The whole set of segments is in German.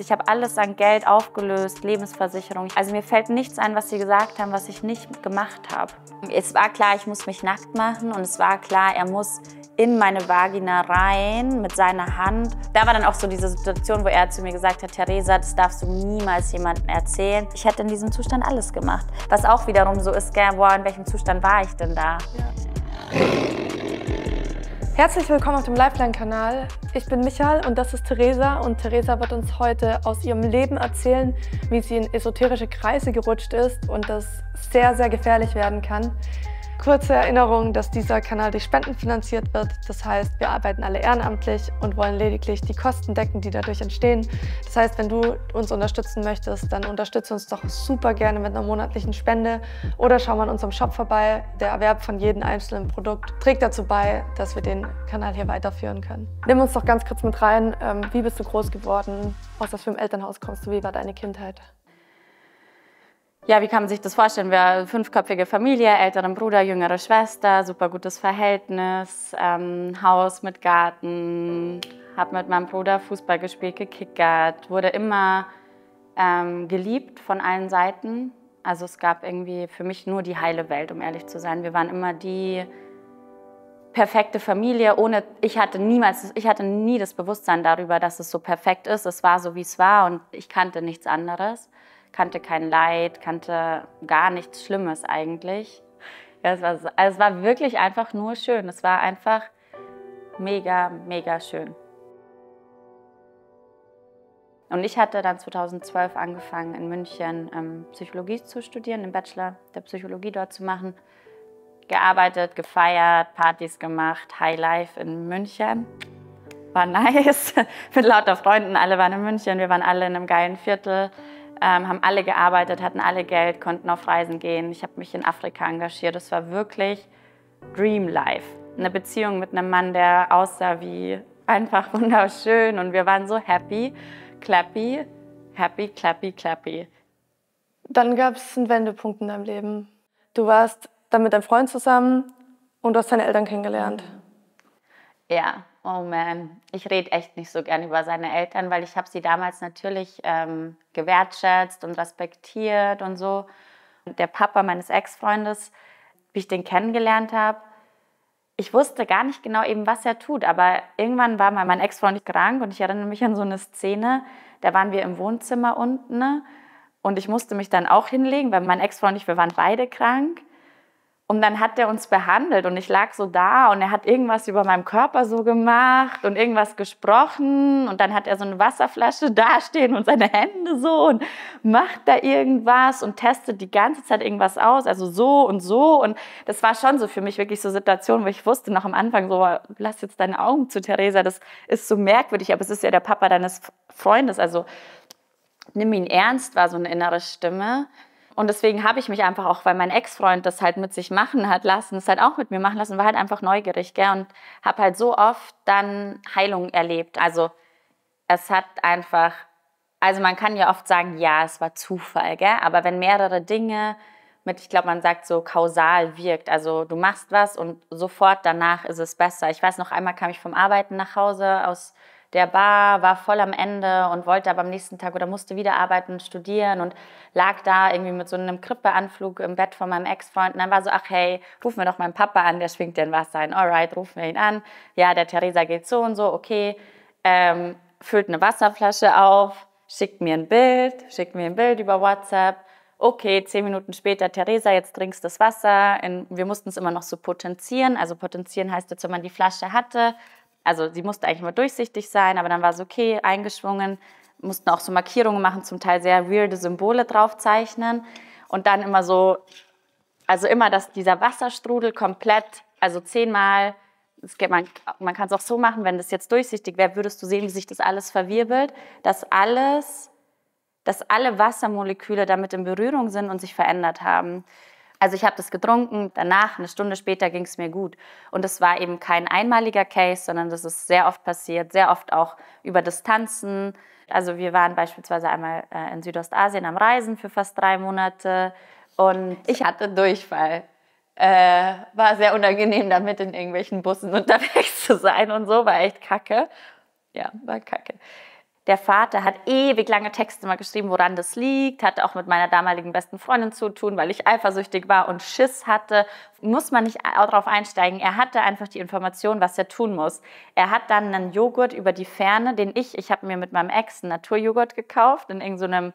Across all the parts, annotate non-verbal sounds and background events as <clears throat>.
ich habe alles an Geld aufgelöst, Lebensversicherung. Also mir fällt nichts ein, was sie gesagt haben, was ich nicht gemacht habe. Es war klar, ich muss mich nackt machen und es war klar, er muss in meine Vagina rein mit seiner Hand. Da war dann auch so diese Situation, wo er zu mir gesagt hat, Theresa, das darfst du niemals jemandem erzählen. Ich hätte in diesem Zustand alles gemacht. Was auch wiederum so ist, gell, boah, in welchem Zustand war ich denn da? Ja. Herzlich willkommen auf dem Lifeline-Kanal. Ich bin Michael und das ist Theresa und Theresa wird uns heute aus ihrem Leben erzählen, wie sie in esoterische Kreise gerutscht ist und das sehr, sehr gefährlich werden kann. Kurze Erinnerung, dass dieser Kanal durch Spenden finanziert wird. Das heißt, wir arbeiten alle ehrenamtlich und wollen lediglich die Kosten decken, die dadurch entstehen. Das heißt, wenn du uns unterstützen möchtest, dann unterstütze uns doch super gerne mit einer monatlichen Spende oder schau mal in unserem Shop vorbei. Der Erwerb von jedem einzelnen Produkt trägt dazu bei, dass wir den Kanal hier weiterführen können. Nimm uns doch ganz kurz mit rein. Ähm, wie bist du groß geworden? Aus was für einem Elternhaus kommst du? Wie war deine Kindheit? Ja, wie kann man sich das vorstellen? Wir fünfköpfige Familie, älteren Bruder, jüngere Schwester, super gutes Verhältnis, ähm, Haus mit Garten, habe mit meinem Bruder Fußball gespielt, gekickert, wurde immer ähm, geliebt von allen Seiten. Also es gab irgendwie für mich nur die heile Welt, um ehrlich zu sein. Wir waren immer die perfekte Familie, ohne ich hatte niemals, ich hatte nie das Bewusstsein darüber, dass es so perfekt ist. Es war so wie es war und ich kannte nichts anderes kannte kein Leid, kannte gar nichts Schlimmes eigentlich. Ja, es, war, also es war wirklich einfach nur schön. Es war einfach mega, mega schön. Und ich hatte dann 2012 angefangen, in München ähm, Psychologie zu studieren, den Bachelor der Psychologie dort zu machen. Gearbeitet, gefeiert, Partys gemacht, Highlife in München. War <laughs> nice. Mit lauter Freunden, alle waren in München, wir waren alle in einem geilen Viertel ähm, haben alle gearbeitet, hatten alle Geld, konnten auf Reisen gehen. Ich habe mich in Afrika engagiert. Es war wirklich Dream Life. Eine Beziehung mit einem Mann, der aussah wie einfach <laughs> wunderschön und wir waren so happy, clappy, happy, clappy, clappy. Dann gab es einen Wendepunkt in deinem Leben. Du warst dann mit deinem Freund zusammen und du hast deine Eltern kennengelernt. Ja, Oh man, ich rede echt nicht so gern über seine Eltern, weil ich habe sie damals natürlich ähm, gewertschätzt und respektiert und so. Der Papa meines Ex-Freundes, wie ich den kennengelernt habe, ich wusste gar nicht genau eben, was er tut, aber irgendwann war mal mein Ex-Freund krank und ich erinnere mich an so eine Szene, da waren wir im Wohnzimmer unten ne? und ich musste mich dann auch hinlegen, weil mein Ex-Freund und ich, wir waren beide krank und dann hat er uns behandelt und ich lag so da und er hat irgendwas über meinem Körper so gemacht und irgendwas gesprochen und dann hat er so eine Wasserflasche <laughs> dastehen und seine Hände so und macht da irgendwas und testet die ganze Zeit irgendwas aus, also so und so und das war schon so für mich wirklich so Situationen, wo ich wusste noch am Anfang so, lass jetzt deine Augen zu Theresa, das ist so merkwürdig, aber es ist ja der Papa deines Freundes, also nimm ihn ernst war so eine innere Stimme und deswegen habe ich mich einfach auch, weil mein Ex-Freund das halt mit sich machen hat lassen, es halt auch mit mir machen lassen, war halt einfach neugierig, gell? Und habe halt so oft dann Heilung erlebt. Also es hat einfach, also man kann ja oft sagen, ja, es war Zufall, gell? Aber wenn mehrere Dinge mit, ich glaube, man sagt so kausal wirkt, also du machst was und sofort danach ist es besser. Ich weiß noch einmal kam ich vom Arbeiten nach Hause aus der Bar, war voll am Ende und wollte aber am nächsten Tag oder musste wieder arbeiten, studieren und lag da irgendwie mit so einem Krippeanflug im Bett von meinem Ex-Freund. Und dann war so, ach hey, ruf mir doch meinen Papa an, der schwingt denn was ein. Alright, ruf mir ihn an. Ja, der Theresa geht so und so, okay. Ähm, füllt eine Wasserflasche auf, schickt mir ein Bild, schickt mir ein Bild über WhatsApp okay, zehn Minuten später, Theresa, jetzt trinkst du das Wasser. wir mussten es immer noch so potenzieren. Also potenzieren heißt jetzt, wenn man die Flasche hatte, also sie musste eigentlich immer durchsichtig sein, aber dann war es okay, eingeschwungen, mussten auch so Markierungen machen, zum Teil sehr weirde Symbole draufzeichnen und dann immer so, also immer, dass dieser Wasserstrudel komplett, also zehnmal, geht, man, man kann es auch so machen, wenn das jetzt durchsichtig wäre, würdest du sehen, wie sich das alles verwirbelt, dass alles, dass alle Wassermoleküle damit in Berührung sind und sich verändert haben. Also ich habe das getrunken, danach, eine Stunde später ging es mir gut. Und es war eben kein einmaliger Case, sondern das ist sehr oft passiert, sehr oft auch über Distanzen. Also wir waren beispielsweise einmal äh, in Südostasien am Reisen für fast drei Monate und ich hatte Durchfall. Äh, war sehr unangenehm, damit in irgendwelchen Bussen <laughs> unterwegs zu sein und so, war echt kacke. Ja, war kacke der Vater hat ewig lange Texte mal geschrieben, woran das liegt, hatte auch mit meiner damaligen besten Freundin zu tun, weil ich eifersüchtig war und Schiss hatte. Muss man nicht drauf einsteigen. Er hatte einfach die Information, was er tun muss. Er hat dann einen Joghurt über die Ferne, den ich, ich habe mir mit meinem Ex einen Naturjoghurt gekauft in irgendeinem so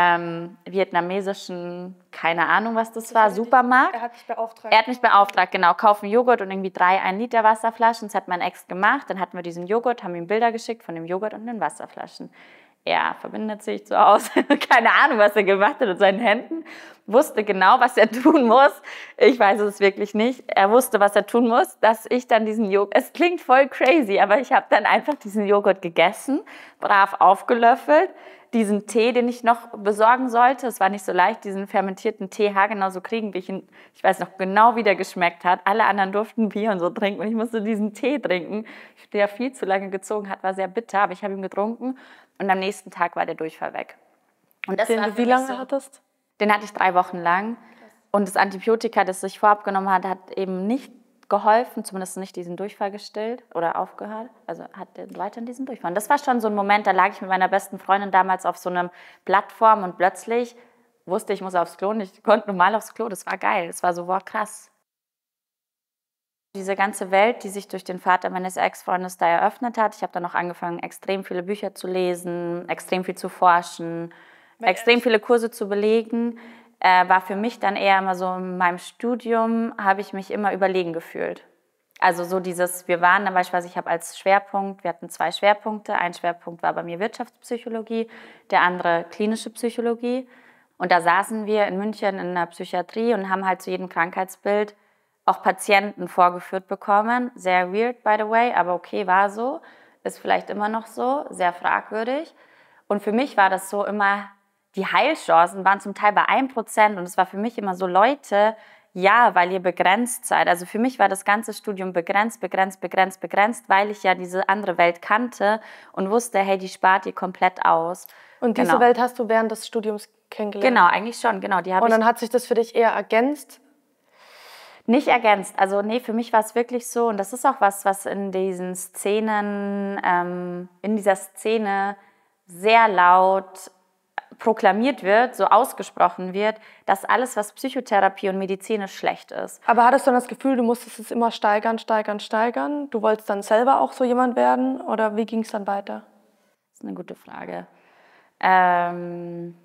ähm, vietnamesischen, keine Ahnung, was das, das war, Supermarkt. er hat mich beauftragt. Er hat mich beauftragt, genau. Kaufen Joghurt und irgendwie drei 1 Liter Wasserflaschen. Das hat mein Ex gemacht. Dann hatten wir diesen Joghurt, haben ihm Bilder geschickt von dem Joghurt und den Wasserflaschen. Er verbindet sich so aus, <laughs> keine Ahnung, was er gemacht hat mit seinen Händen. Wusste genau, was er <laughs> tun muss. Ich weiß es wirklich nicht. Er wusste, was er tun muss, dass ich dann diesen Joghurt. Es klingt voll crazy, aber ich habe dann einfach diesen Joghurt gegessen, brav aufgelöffelt diesen Tee, den ich noch besorgen sollte. Es war nicht so leicht, diesen fermentierten Tee haargenau so kriegen, wie ich ihn, ich weiß noch genau, wie der geschmeckt hat. Alle anderen durften Bier und so trinken und ich musste diesen Tee trinken, der viel zu lange gezogen hat, war sehr bitter, aber ich habe ihn getrunken und am nächsten Tag war der Durchfall weg. Und das den war du wie lange so, hattest? Den hatte ich drei Wochen lang. Und das Antibiotika, das ich vorab genommen hatte, hat eben nicht geholfen, zumindest nicht diesen Durchfall gestillt oder aufgehört. Also hat weiter in diesen Durchfall. Und das war schon so ein Moment, da lag ich mit meiner besten Freundin damals auf so einer Plattform und plötzlich wusste ich, muss aufs Klo und ich konnte normal aufs Klo. Das war geil. Das war so, wow, krass. Diese ganze Welt, die sich durch den Vater meines Ex-Freundes da eröffnet hat. Ich habe dann auch angefangen, extrem viele Bücher zu lesen, extrem viel zu forschen, extrem viele Kurse zu belegen äh, war für mich dann eher immer so, in meinem Studium habe ich mich immer überlegen gefühlt. Also so dieses, wir waren dann beispielsweise, ich habe als Schwerpunkt, wir hatten zwei Schwerpunkte. Ein Schwerpunkt war bei mir Wirtschaftspsychologie, der andere klinische Psychologie. Und da saßen wir in München in der Psychiatrie und haben halt zu jedem Krankheitsbild auch Patienten vorgeführt bekommen. Sehr weird, by the way, aber okay, war so. Ist vielleicht immer noch so, sehr fragwürdig. Und für mich war das so immer die Heilchancen waren zum Teil bei 1% und es war für mich immer so, Leute, ja, weil ihr begrenzt seid. Also für mich war das ganze Studium begrenzt, begrenzt, begrenzt, begrenzt, weil ich ja diese andere Welt kannte und wusste, hey, die spart ihr komplett aus. Und diese genau. Welt hast du während des Studiums kennengelernt? Genau, eigentlich schon, genau. Die und dann hat sich das für dich eher ergänzt? Nicht ergänzt. Also nee, für mich war es wirklich so, und das ist auch was, was in diesen Szenen, ähm, in dieser Szene sehr laut proklamiert wird, so ausgesprochen wird, dass alles, was Psychotherapie und Medizin ist, schlecht ist. Aber hattest du dann das Gefühl, du musstest es immer steigern, steigern, steigern? Du wolltest dann selber auch so jemand werden oder wie ging es dann weiter? Das ist eine gute Frage. Ähm,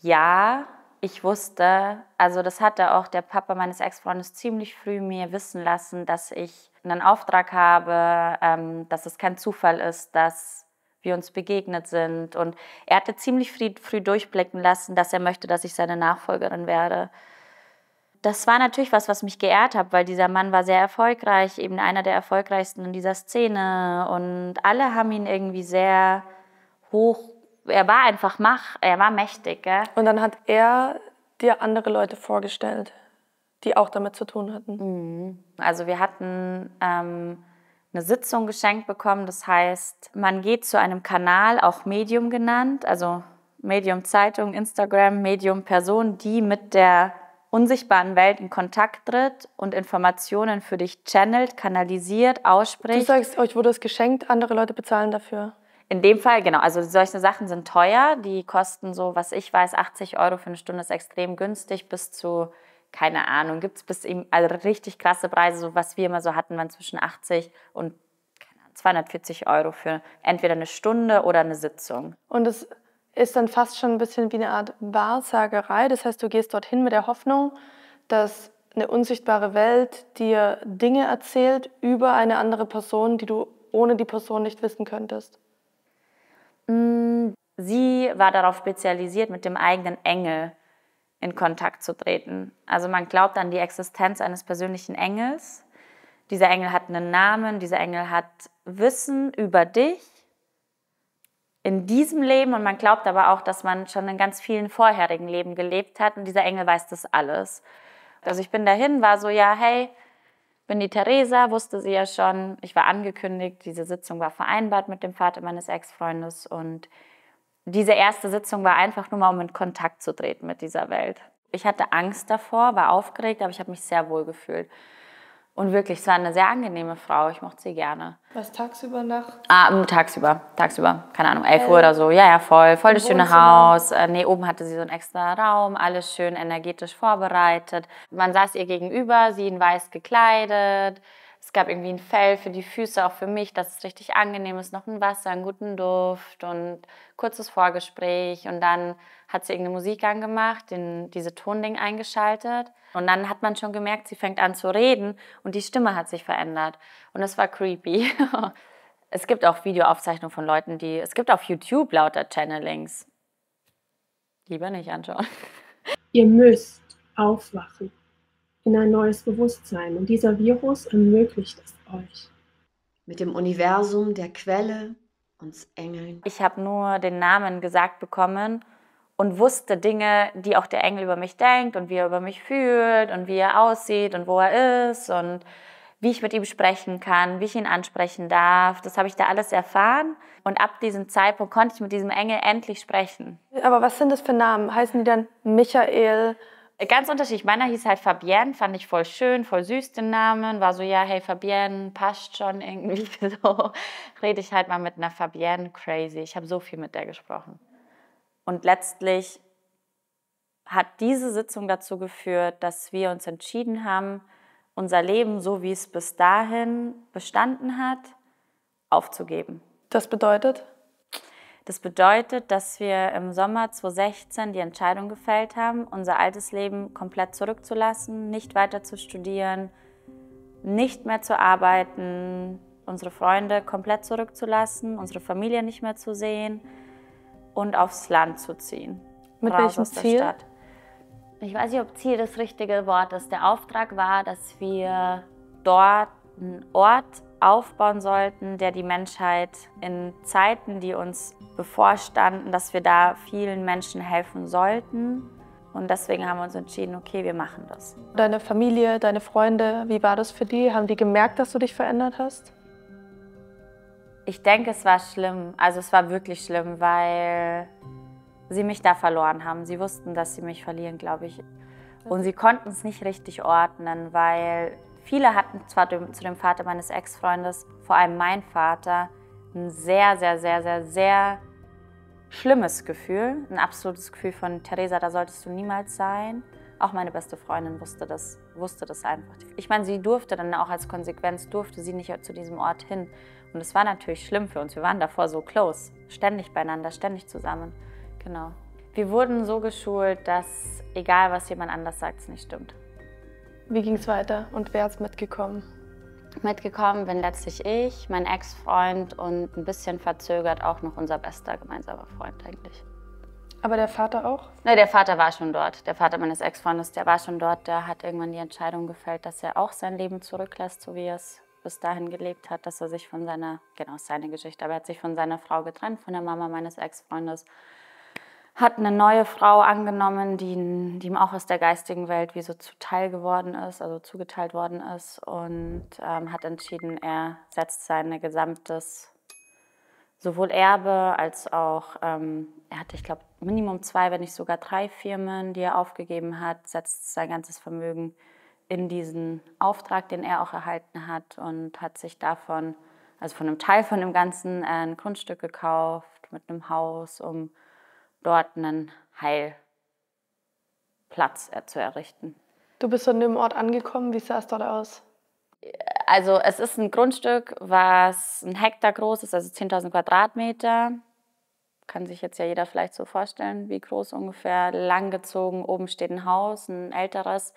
ja, ich wusste, also das hatte auch der Papa meines Ex-Freundes ziemlich früh mir wissen lassen, dass ich einen Auftrag habe, ähm, dass es kein Zufall ist, dass wir uns begegnet sind. Und er hatte ziemlich früh, früh durchblicken lassen, dass er möchte, dass ich seine Nachfolgerin werde. Das war natürlich was, was mich geehrt hat, weil dieser Mann war sehr erfolgreich, eben einer der erfolgreichsten in dieser Szene. Und alle haben ihn irgendwie sehr hoch. Er war einfach Mach, er war mächtig. Gell? Und dann hat er dir andere Leute vorgestellt, die auch damit zu tun hatten. Mhm. Also wir hatten. Ähm, eine Sitzung geschenkt bekommen. Das heißt, man geht zu einem Kanal, auch Medium genannt, also Medium Zeitung, Instagram, Medium Person, die mit der unsichtbaren Welt in Kontakt tritt und Informationen für dich channelt, kanalisiert, ausspricht. Du sagst, euch wurde es geschenkt, andere Leute bezahlen dafür. In dem Fall, genau. Also solche Sachen sind teuer. Die kosten so, was ich weiß, 80 Euro für eine Stunde ist extrem günstig bis zu keine Ahnung, gibt es bis eben also richtig krasse Preise, so was wir immer so hatten, waren zwischen 80 und 240 Euro für entweder eine Stunde oder eine Sitzung. Und es ist dann fast schon ein bisschen wie eine Art Wahrsagerei. Das heißt, du gehst dorthin mit der Hoffnung, dass eine unsichtbare Welt dir Dinge erzählt über eine andere Person, die du ohne die Person nicht wissen könntest. Mm, sie war darauf spezialisiert, mit dem eigenen Engel in Kontakt zu treten. Also man glaubt an die Existenz eines persönlichen Engels. Dieser Engel hat einen Namen, dieser Engel hat Wissen über dich in diesem Leben und man glaubt aber auch, dass man schon in ganz vielen vorherigen Leben gelebt hat und dieser Engel weiß das alles. Also ich bin dahin, war so, ja, hey, bin die Theresa, wusste sie ja schon, ich war angekündigt, diese Sitzung war vereinbart mit dem Vater meines Ex-Freundes und diese erste Sitzung war einfach nur mal, um in Kontakt zu treten mit dieser Welt. Ich hatte Angst davor, war aufgeregt, aber ich habe mich sehr wohl gefühlt. Und wirklich, es war eine sehr angenehme Frau. Ich mochte sie gerne. Was tagsüber nach? Ah, tagsüber, tagsüber. Keine Ahnung, 11 äh, Uhr oder so. Ja, ja, voll. Voll das schöne Haus. Äh, nee, oben hatte sie so einen extra Raum, alles schön energetisch vorbereitet. Man saß ihr gegenüber, sie in weiß gekleidet es gab irgendwie ein Fell für die Füße, auch für mich, dass es richtig angenehm ist, noch ein Wasser, einen guten Duft und kurzes Vorgespräch. Und dann hat sie irgendeine Musik angemacht, den, diese Tonding eingeschaltet. Und dann hat man schon gemerkt, sie fängt an zu reden und die Stimme hat sich verändert. Und es war creepy. <laughs> es gibt auch Videoaufzeichnungen von Leuten, die, es gibt auf YouTube lauter Channelings. Lieber nicht anschauen. Ihr müsst aufwachen in ein neues Bewusstsein. Und dieser Virus ermöglicht es euch. Mit dem Universum der Quelle, uns Engeln. Ich habe nur den Namen gesagt bekommen und wusste Dinge, die auch der Engel über mich denkt und wie er über mich fühlt und wie er aussieht und wo er ist und wie ich mit ihm sprechen kann, wie ich ihn ansprechen darf. Das habe ich da alles erfahren. Und ab diesem Zeitpunkt konnte ich mit diesem Engel endlich sprechen. Aber was sind das für Namen? Heißen die dann Michael äh, ganz unterschiedlich. Meiner hieß halt Fabienne, fand ich voll schön, voll süß den Namen. War so, ja, hey Fabienne, passt schon irgendwie <laughs> so. Rede ich halt mal mit einer Fabienne, crazy. Ich habe so viel mit der gesprochen. Und letztlich hat diese Sitzung dazu geführt, dass wir uns entschieden haben, unser Leben, so wie es bis dahin bestanden hat, aufzugeben. Das bedeutet? Das bedeutet, dass wir im Sommer 2016 die Entscheidung gefällt haben, unser altes Leben komplett zurückzulassen, nicht weiter zu studieren, nicht mehr zu arbeiten, unsere Freunde komplett zurückzulassen, unsere Familie nicht mehr zu sehen und aufs Land zu ziehen. Mit welchem Ziel? Stadt. Ich weiß nicht, ob Ziel das richtige Wort ist. Der Auftrag war, dass wir dort einen Ort aufbauen sollten, der die Menschheit in Zeiten, die uns bevorstanden, dass wir da vielen Menschen helfen sollten. Und deswegen haben wir uns entschieden, okay, wir machen das. Deine Familie, deine Freunde, wie war das für die? Haben die gemerkt, dass du dich verändert hast? Ich denke, es war schlimm. Also es war wirklich schlimm, weil sie mich da verloren haben. Sie wussten, dass sie mich verlieren, glaube ich. Und sie konnten es nicht richtig ordnen, weil Viele hatten zwar zu dem Vater meines Ex-Freundes, vor allem mein Vater, ein sehr, sehr, sehr, sehr, sehr schlimmes Gefühl, ein absolutes Gefühl von Theresa, da solltest du niemals sein. Auch meine beste Freundin wusste das, wusste das einfach. Ich meine, sie durfte dann auch als Konsequenz, durfte sie nicht zu diesem Ort hin. Und es war natürlich schlimm für uns. Wir waren davor so close, ständig beieinander, ständig zusammen. Genau. Wir wurden so geschult, dass egal was jemand anders sagt, es nicht stimmt. Wie ging es weiter und wer ist mitgekommen? Mitgekommen bin letztlich ich, mein Ex-Freund und ein bisschen verzögert auch noch unser bester gemeinsamer Freund eigentlich. Aber der Vater auch? Nein, der Vater war schon dort. Der Vater meines Ex-Freundes, der war schon dort. Der hat irgendwann die Entscheidung gefällt, dass er auch sein Leben zurücklässt, so wie er es bis dahin gelebt hat, dass er sich von seiner, genau seine Geschichte, aber er hat sich von seiner Frau getrennt, von der Mama meines Ex-Freundes hat eine neue Frau angenommen, die, die ihm auch aus der geistigen Welt wie so zuteil geworden ist, also zugeteilt worden ist und ähm, hat entschieden, er setzt sein gesamtes, sowohl Erbe als auch, ähm, er hatte, ich glaube, Minimum zwei, wenn nicht sogar drei Firmen, die er aufgegeben hat, setzt sein ganzes Vermögen in diesen Auftrag, den er auch erhalten hat und hat sich davon, also von einem Teil von dem Ganzen, äh, ein Grundstück gekauft mit einem Haus, um dort einen Heilplatz zu errichten. Du bist an dem Ort angekommen. Wie sah es dort aus? Also es ist ein Grundstück, was ein Hektar groß ist, also 10.000 Quadratmeter. Kann sich jetzt ja jeder vielleicht so vorstellen, wie groß ungefähr, langgezogen, oben steht ein Haus, ein älteres.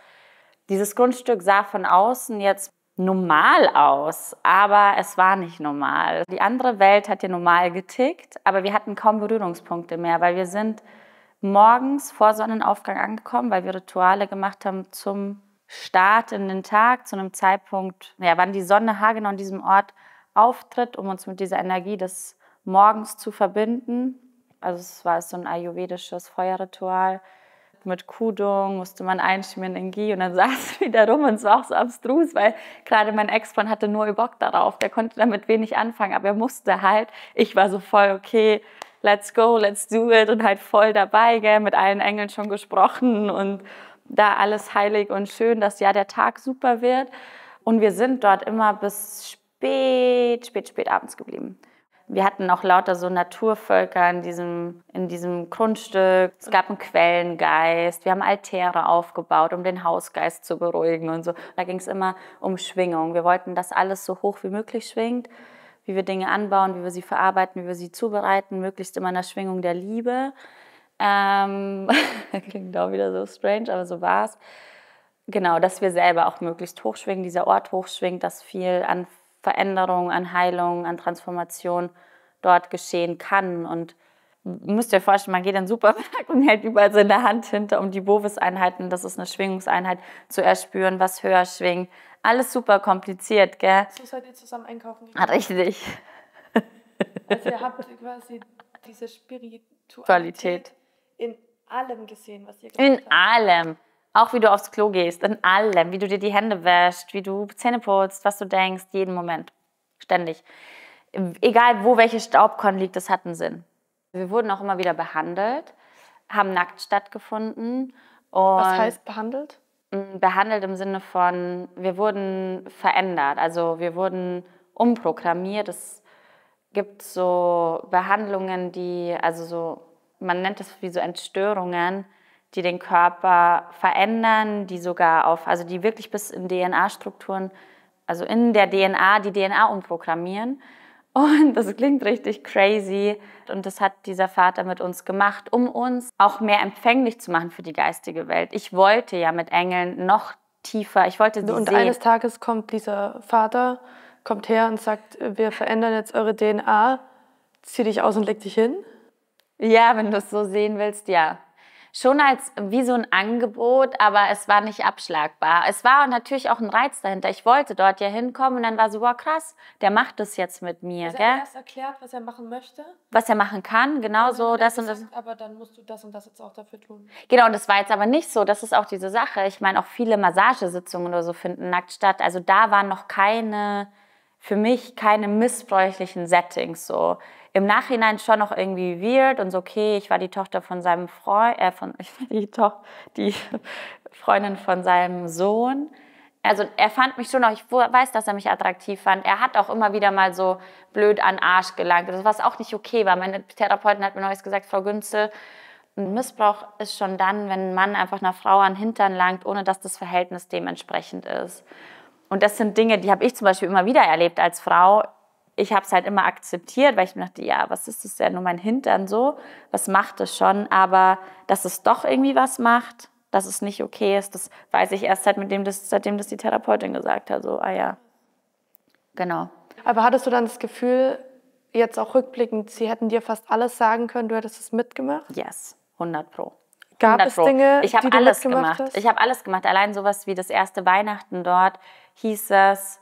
Dieses Grundstück sah von außen jetzt normal aus, aber es war nicht normal. Die andere Welt hat ja normal getickt, aber wir hatten kaum Berührungspunkte mehr, weil wir sind morgens vor Sonnenaufgang angekommen, weil wir Rituale gemacht haben zum Start in den Tag, zu einem Zeitpunkt, ja, wann die Sonne haargenau an diesem Ort auftritt, um uns mit dieser Energie des Morgens zu verbinden. Also es war so ein ayurvedisches Feuerritual mit Kudung, musste man einschmieren in Ghee und dann <laughs> saß ich wieder rum und es war auch so abstrus, weil gerade mein Ex-Freund hatte nur Bock darauf, der konnte damit wenig anfangen, aber er musste halt, ich war so voll, okay, let's go, let's do it und halt voll dabei, gell, mit allen Engeln schon gesprochen und da alles heilig und schön, dass ja der Tag super wird und wir sind dort immer bis spät, spät, spät abends geblieben. Wir hatten auch lauter so Naturvölker in diesem, in diesem Grundstück. Es gab einen Quellengeist. Wir haben Altäre aufgebaut, um den Hausgeist zu beruhigen und so. Da ging es immer um Schwingung. Wir wollten, dass alles so hoch wie möglich schwingt, wie wir Dinge anbauen, wie wir sie verarbeiten, wie wir sie zubereiten, möglichst immer in der Schwingung der Liebe. Ähm, <laughs> klingt auch wieder so strange, aber so war es. Genau, dass wir selber auch möglichst hochschwingen, dieser Ort hochschwingt, dass viel an Veränderung, an Heilung, an Transformation dort geschehen kann. Und müsst ihr euch vorstellen, man geht in den Supermarkt und hält überall so in der Hand hinter, um die Bovis-Einheiten, das ist eine Schwingungseinheit, zu erspüren, was höher schwingt. Alles super kompliziert, gell? So seid halt ihr zusammen einkaufen gegangen. Richtig. <laughs> Also ihr habt quasi diese Spiritualität Qualität. in allem gesehen, was ihr gemacht in habt. In allem. Auch wie du aufs Klo gehst, in allem, wie du dir die Hände wäschst, wie du Zähne putzt, was du denkst, jeden Moment, ständig. Egal, wo welches Staubkorn liegt, das hat einen Sinn. Wir wurden auch immer wieder behandelt, haben nackt stattgefunden. was heißt behandelt? Mm, behandelt im Sinne von, wir wurden verändert, also wir wurden umprogrammiert. Es gibt so Behandlungen, die, also so, man nennt es wie so Entstörungen, die den Körper verändern, die sogar auf, also die wirklich bis in DNA-Strukturen, also in der DNA, die DNA umprogrammieren. Und das klingt richtig crazy. Und das hat dieser Vater mit uns gemacht, um uns auch mehr empfänglich zu machen für die geistige Welt. Ich wollte ja mit Engeln noch tiefer, ich wollte sie Und sehen. eines Tages kommt dieser Vater, kommt her und sagt, wir verändern jetzt eure DNA, zieh dich aus und leg dich hin. Ja, wenn du es so sehen willst, ja schon als wie so ein Angebot, aber es war nicht abschlagbar. Es war natürlich auch ein Reiz dahinter. Ich wollte dort ja hinkommen und dann war so, wow, krass, der macht das jetzt mit mir. Ist gell? er erst erklärt, was er machen möchte? Was er machen kann, genau also, so. Das gesagt, und das. Aber dann musst du das und das jetzt auch dafür tun. Genau, und das war jetzt aber nicht so. Das ist auch diese Sache. Ich meine, auch viele Massagesitzungen oder so finden nackt statt. Also da waren noch keine, für mich keine missbräuchlichen Settings so im Nachhinein schon noch irgendwie weird und so, okay, ich war die Tochter von seinem Freund, äh, von, <laughs> ich war die, to die Freundin von seinem Sohn. Also er fand mich schon noch, ich weiß, dass er mich attraktiv fand. Er hat auch immer wieder mal so blöd an Arsch gelangt, was auch nicht okay war. Meine Therapeutin hat mir neulich gesagt, Frau Günzel, ein Missbrauch ist schon dann, wenn ein Mann einfach einer Frau an den Hintern langt, ohne dass das Verhältnis dementsprechend ist. Und das sind Dinge, die habe ich zum Beispiel immer wieder erlebt als Frau ich habe es halt immer akzeptiert, weil ich mir dachte, ja, was ist das ja nur mein Hintern so? Was macht das schon? Aber dass es doch irgendwie was macht, dass es nicht okay ist, das weiß ich erst seit mit dem, das, seitdem das die Therapeutin gesagt hat. So, ah ja, genau. Aber hattest du dann das Gefühl, jetzt auch rückblickend, sie hätten dir fast alles sagen können, du hättest es mitgemacht? Yes, 100 pro. Gab es Dinge, ich habe alles gemacht. Hast? Ich habe alles gemacht. Allein sowas wie das erste Weihnachten dort hieß es,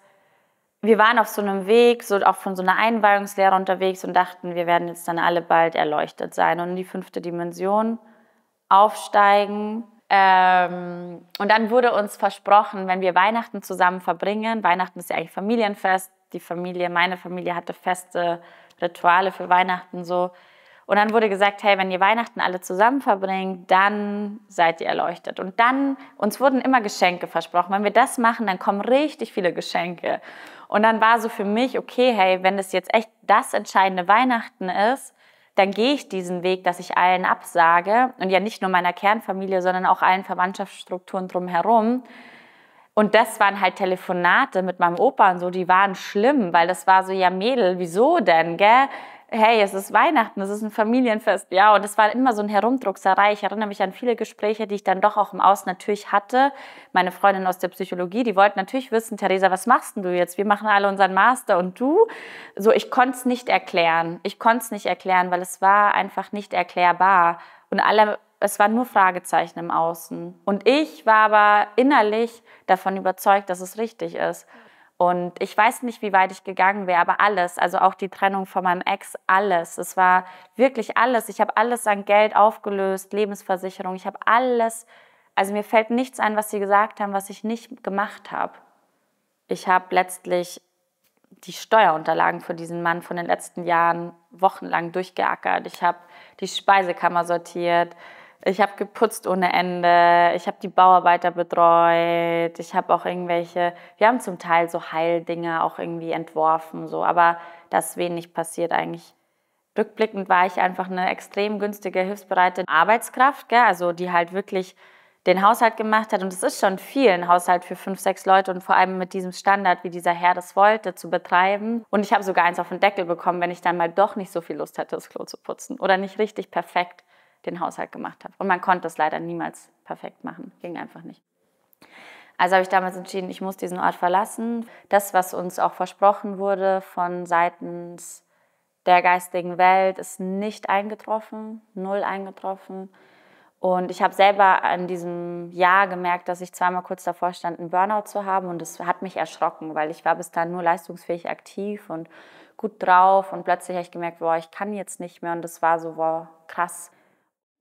wir waren auf so einem Weg, so auch von so einer Einweihungslehre unterwegs und dachten, wir werden jetzt dann alle bald erleuchtet sein und in die fünfte Dimension aufsteigen. Ähm, und dann wurde uns versprochen, wenn wir Weihnachten zusammen verbringen, Weihnachten ist ja eigentlich Familienfest, die Familie, meine Familie hatte feste Rituale für Weihnachten so. Und dann wurde gesagt, hey, wenn ihr Weihnachten alle zusammen verbringt, dann seid ihr erleuchtet. Und dann, uns wurden immer Geschenke versprochen. Wenn wir das machen, dann kommen richtig viele Geschenke. Und dann war so für mich, okay, hey, wenn das jetzt echt das entscheidende Weihnachten ist, dann gehe ich diesen Weg, dass ich allen absage und ja nicht nur meiner Kernfamilie, sondern auch allen Verwandtschaftsstrukturen drumherum. Und das waren halt Telefonate mit meinem Opa und so, die waren schlimm, weil das war so, ja Mädel, wieso denn, gell? hey, es ist Weihnachten, es ist ein Familienfest. Ja, und es war immer so ein Herumdruckserei. Ich erinnere mich an viele Gespräche, die ich dann doch auch im Aus natürlich hatte. Meine Freundin aus der Psychologie, die wollte natürlich wissen, Theresa, was machst denn du jetzt? Wir machen alle unseren Master und du? So, ich konnte es nicht erklären. Ich konnte es nicht erklären, weil es war einfach nicht erklärbar. Und alle es waren nur Fragezeichen im Außen. Und ich war aber innerlich davon überzeugt, dass es richtig ist. Und ich weiß nicht, wie weit ich gegangen wäre, aber alles, also auch die Trennung von meinem Ex, alles. Es war wirklich alles. Ich habe alles an Geld aufgelöst, Lebensversicherung, ich habe alles. Also mir fällt nichts ein, was sie gesagt haben, was ich nicht gemacht habe. Ich habe letztlich die Steuerunterlagen für diesen Mann von den letzten Jahren wochenlang durchgeackert. Ich habe die Speisekammer sortiert. Ich habe geputzt ohne Ende, ich habe die Bauarbeiter betreut, ich habe auch irgendwelche, wir haben zum Teil so Heildinge auch irgendwie entworfen, so, aber das ist wenig passiert eigentlich. Rückblickend war ich einfach eine extrem günstige, hilfsbereite Arbeitskraft, gell? also die halt wirklich den Haushalt gemacht hat. Und es ist schon viel, ein Haushalt für fünf, sechs Leute und vor allem mit diesem Standard, wie dieser Herr das wollte, zu betreiben. Und ich habe sogar eins auf den Deckel bekommen, wenn ich dann mal doch nicht so viel Lust hatte, das Klo zu putzen oder nicht richtig perfekt den Haushalt gemacht habe. Und man konnte es leider niemals perfekt machen, ging einfach nicht. Also habe ich damals entschieden, ich muss diesen Ort verlassen. Das, was uns auch versprochen wurde von seitens der geistigen Welt, ist nicht eingetroffen, null eingetroffen. Und ich habe selber an diesem Jahr gemerkt, dass ich zweimal kurz davor stand, einen Burnout zu haben. Und das hat mich erschrocken, weil ich war bis dann nur leistungsfähig aktiv und gut drauf. Und plötzlich habe ich gemerkt, boah, ich kann jetzt nicht mehr. Und das war so, boah, krass.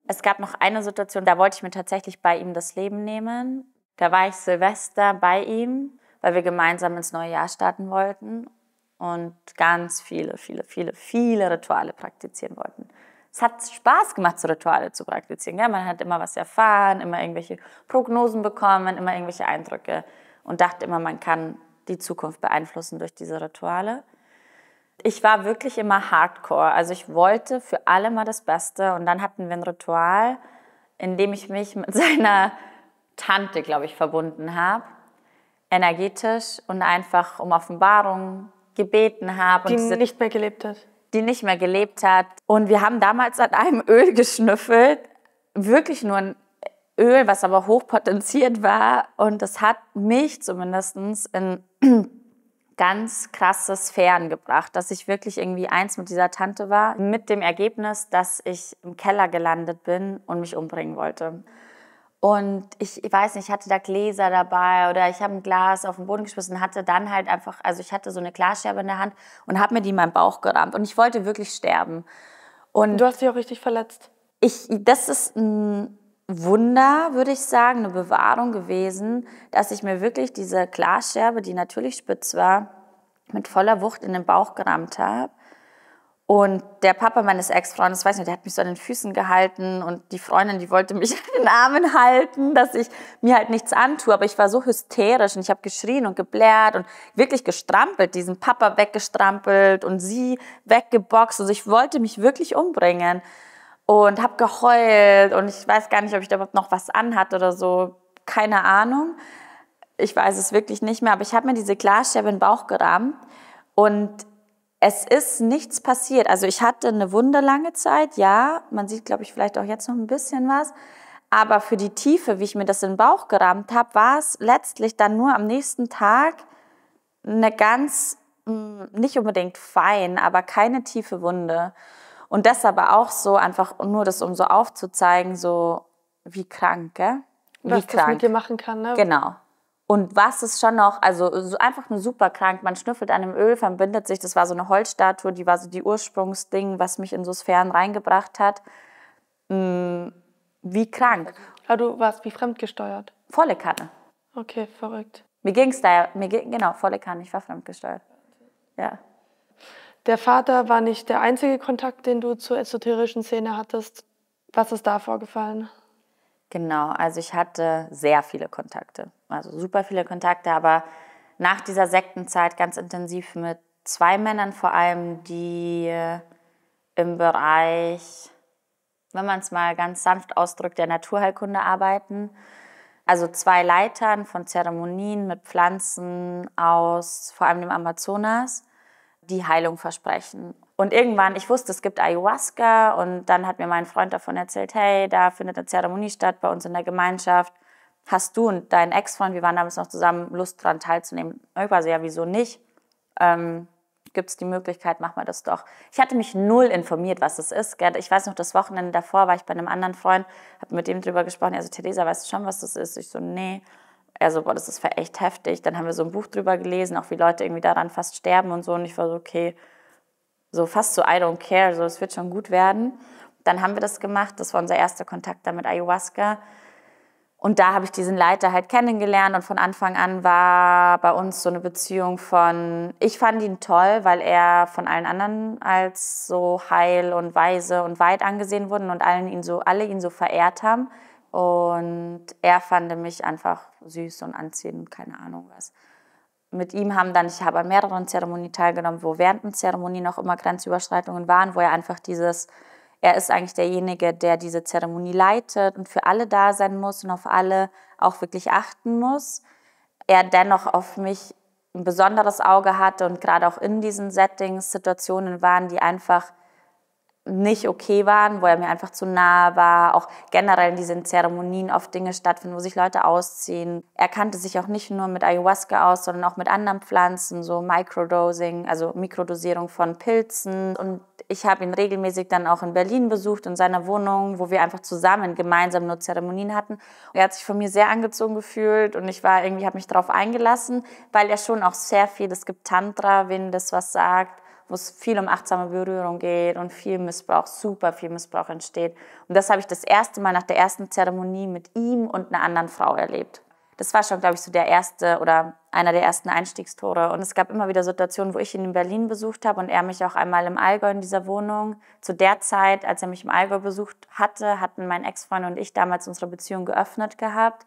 Es gab noch eine Situation, da wollte ich mir tatsächlich bei ihm das Leben nehmen. Da war ich Silvester bei ihm, weil wir gemeinsam ins neue Jahr starten wollten und ganz viele, viele, viele, viele Rituale praktizieren wollten. Es hat Spaß gemacht, so Rituale zu praktizieren. Ja, man hat immer was erfahren, immer irgendwelche Prognosen bekommen, immer irgendwelche Eindrücke und dachte immer, man kann die Zukunft beeinflussen durch diese Rituale. Ich war wirklich immer hardcore. Also ich wollte für alle mal das Beste. Und dann hatten wir ein Ritual, in dem ich mich mit <laughs> seiner Tante, glaube ich, verbunden habe. Energetisch und einfach um Offenbarungen gebeten habe. Die diese, nicht mehr gelebt hat. Die nicht mehr gelebt hat. Und wir haben damals an einem <laughs> Öl geschnüffelt. Wirklich nur ein Öl, was aber hochpotenziert war. Und das hat mich zumindest in <clears throat> ganz krasses ferngebracht, dass ich wirklich irgendwie eins mit dieser Tante war, mit dem Ergebnis, dass ich im Keller gelandet bin und mich umbringen wollte. Und ich, ich weiß nicht, ich hatte da Gläser dabei oder ich habe ein Glas auf den Boden geschmissen, hatte dann halt einfach, also ich hatte so eine Glasscherbe in der Hand und habe mir die in meinen Bauch gerammt und ich wollte wirklich sterben. Und du hast dich auch richtig verletzt. Ich, das ist ein Wunder, würde ich sagen, eine Bewahrung gewesen, dass ich mir wirklich diese Glasscherbe, die natürlich spitz war, mit voller Wucht in den Bauch gerammt habe. Und der Papa meines Ex-Freundes, weiß nicht, der hat mich so an den Füßen gehalten und die Freundin, die wollte mich <laughs> an den Armen halten, dass ich mir halt nichts antue. Aber ich war so hysterisch und ich habe geschrien und geblärt und wirklich gestrampelt, diesen Papa weggestrampelt und sie weggeboxt. Also ich wollte mich wirklich umbringen und habe geheult und ich weiß gar nicht, ob ich da überhaupt noch was anhat oder so, keine Ahnung. Ich weiß es wirklich nicht mehr, aber ich habe mir diese Glasscherbe in den Bauch gerammt und es ist nichts passiert. Also ich hatte eine Wunde lange Zeit, ja, man sieht, glaube ich, vielleicht auch jetzt noch ein bisschen was, aber für die Tiefe, wie ich mir das in den Bauch gerammt habe, war es letztlich dann nur am nächsten Tag eine ganz, mm, nicht unbedingt fein, aber keine tiefe Wunde. Und das aber auch so, einfach nur das, um so aufzuzeigen, so wie krank, gell? Wie was krank. das mit dir machen kann, ne? Genau. Und was ist schon noch, also so einfach nur super krank. Man schnüffelt an dem Öl, verbindet sich. Das war so eine Holzstatue, die war so die Ursprungsding, was mich in so Sphären reingebracht hat. Hm, wie krank. Aber ah, du warst wie fremdgesteuert. Volle Kanne. Okay, verrückt. Mir ging es da, mir ging, genau, volle Kanne. Ich war fremdgesteuert. Ja. Der Vater war nicht der einzige Kontakt, den du zur esoterischen Szene hattest. Was ist da vorgefallen? Genau, also ich hatte sehr viele Kontakte, also super viele Kontakte, aber nach dieser Sektenzeit ganz intensiv mit zwei Männern vor allem, die im Bereich, wenn man es mal ganz sanft ausdrückt, der Naturheilkunde arbeiten. Also zwei Leitern von Zeremonien mit Pflanzen aus vor allem dem Amazonas die Heilung versprechen. Und irgendwann, ich wusste, es gibt Ayahuasca und dann hat mir mein Freund davon erzählt, hey, da findet eine Zeremonie statt bei uns in der Gemeinschaft. Hast du und dein Ex-Freund, wir waren damals noch zusammen, Lust daran teilzunehmen? Ich war so, ja, wieso nicht? Ähm, Gibt es die Möglichkeit, machen wir das doch. Ich hatte mich null informiert, was das ist. Gell? Ich weiß noch, das Wochenende davor war ich bei einem anderen Freund, habe mit dem drüber gesprochen. Also, Theresa, weißt du schon, was das ist? Ich so, nee er so, boah, das ist echt heftig. Dann haben wir so ein Buch drüber gelesen, auch wie Leute irgendwie daran fast sterben und so. Und ich war so, okay, so fast so I don't care, so es wird schon gut werden. Dann haben wir das gemacht, das war unser erster Kontakt da mit Ayahuasca. Und da habe ich diesen Leiter halt kennengelernt und von Anfang an war bei uns so eine Beziehung von, ich fand ihn toll, weil er von allen anderen als so heil und weise und weit angesehen wurde und allen ihn so, alle ihn so verehrt haben. Und er fand mich einfach süß und anziehend keine Ahnung was. Mit ihm haben dann, ich habe an mehreren Zeremonien teilgenommen, wo während der Zeremonie noch immer Grenzüberschreitungen waren, wo er einfach dieses, er ist eigentlich derjenige, der diese Zeremonie leitet und für alle da sein muss und auf alle auch wirklich achten muss. Er dennoch auf mich ein besonderes Auge hatte und gerade auch in diesen Settings Situationen waren, die einfach nicht okay waren, wo er mir einfach zu nahe war. Auch generell in diesen Zeremonien oft Dinge stattfinden, wo sich Leute ausziehen. Er kannte sich auch nicht nur mit Ayahuasca aus, sondern auch mit anderen Pflanzen, so Microdosing, also Mikrodosierung von Pilzen. Und ich habe ihn regelmäßig dann auch in Berlin besucht, in seiner Wohnung, wo wir einfach zusammen gemeinsam nur Zeremonien hatten. Er hat sich von mir sehr angezogen gefühlt und ich war irgendwie, habe mich darauf eingelassen, weil er schon auch sehr viel, es gibt Tantra, wenn das was sagt wo es viel um achtsame Berührung geht und viel Missbrauch, super viel Missbrauch entsteht. Und das habe ich das erste Mal nach der ersten Zeremonie mit ihm und einer anderen Frau erlebt. Das war schon, glaube ich, so der erste oder einer der ersten Einstiegstore. Und es gab immer wieder Situationen, wo ich ihn in Berlin besucht habe und er mich auch einmal im Allgäu in dieser Wohnung. Zu der Zeit, als er mich im Allgäu besucht hatte, hatten mein Ex-Freund und ich damals unsere Beziehung geöffnet gehabt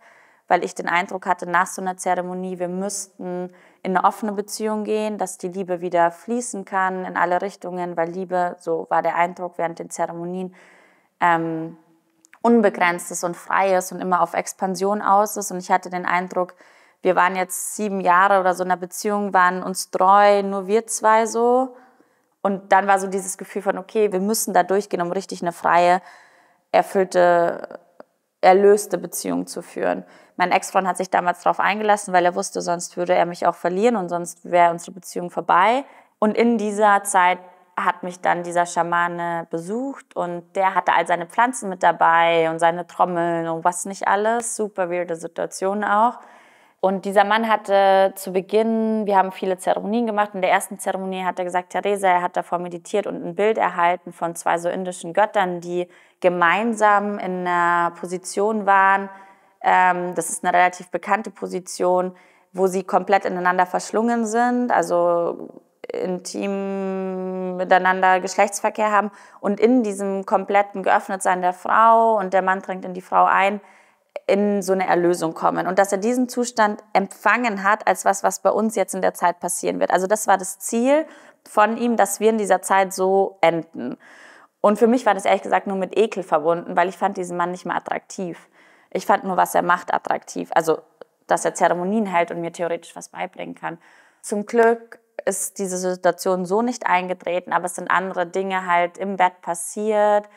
weil ich den Eindruck hatte, nach so einer Zeremonie, wir müssten in eine offene Beziehung gehen, dass die Liebe wieder fließen kann in alle Richtungen, weil Liebe, so war der Eindruck während den Zeremonien, ähm, unbegrenzt ist und frei ist und immer auf Expansion aus ist. Und ich hatte den Eindruck, wir waren jetzt sieben Jahre oder so in einer Beziehung, waren uns treu, nur wir zwei so. Und dann war so dieses Gefühl von, okay, wir müssen da durchgehen, um richtig eine freie, erfüllte, erlöste Beziehung zu führen. Mein Ex-Freund hat sich damals darauf eingelassen, weil er wusste, sonst würde er mich auch verlieren und sonst wäre unsere Beziehung vorbei. Und in dieser Zeit hat mich dann dieser Schamane besucht und der hatte all seine Pflanzen mit dabei und seine Trommeln und was nicht alles. Super weirde Situation auch. Und dieser Mann hatte zu Beginn, wir haben viele Zeremonien gemacht. In der ersten Zeremonie hat er gesagt, Theresa, er hat davor meditiert und ein Bild erhalten von zwei so indischen Göttern, die gemeinsam in einer Position waren, ähm, das ist eine relativ bekannte Position, wo sie komplett ineinander verschlungen sind, also intim miteinander Geschlechtsverkehr haben. Und in diesem kompletten Geöffnetsein der Frau und der Mann drängt in die Frau ein, in so eine Erlösung kommen. Und dass er diesen Zustand empfangen hat als was, was bei uns jetzt in der Zeit passieren wird. Also das war das Ziel von ihm, dass wir in dieser Zeit so enden. Und für mich war das ehrlich gesagt nur mit Ekel verbunden, weil ich fand diesen Mann nicht mehr attraktiv. Ich fand nur, was er macht, attraktiv. Also, dass er Zeremonien hält und mir theoretisch was beibringen kann. Zum Glück ist diese Situation so nicht eingetreten, aber es sind andere Dinge halt im Bett passiert,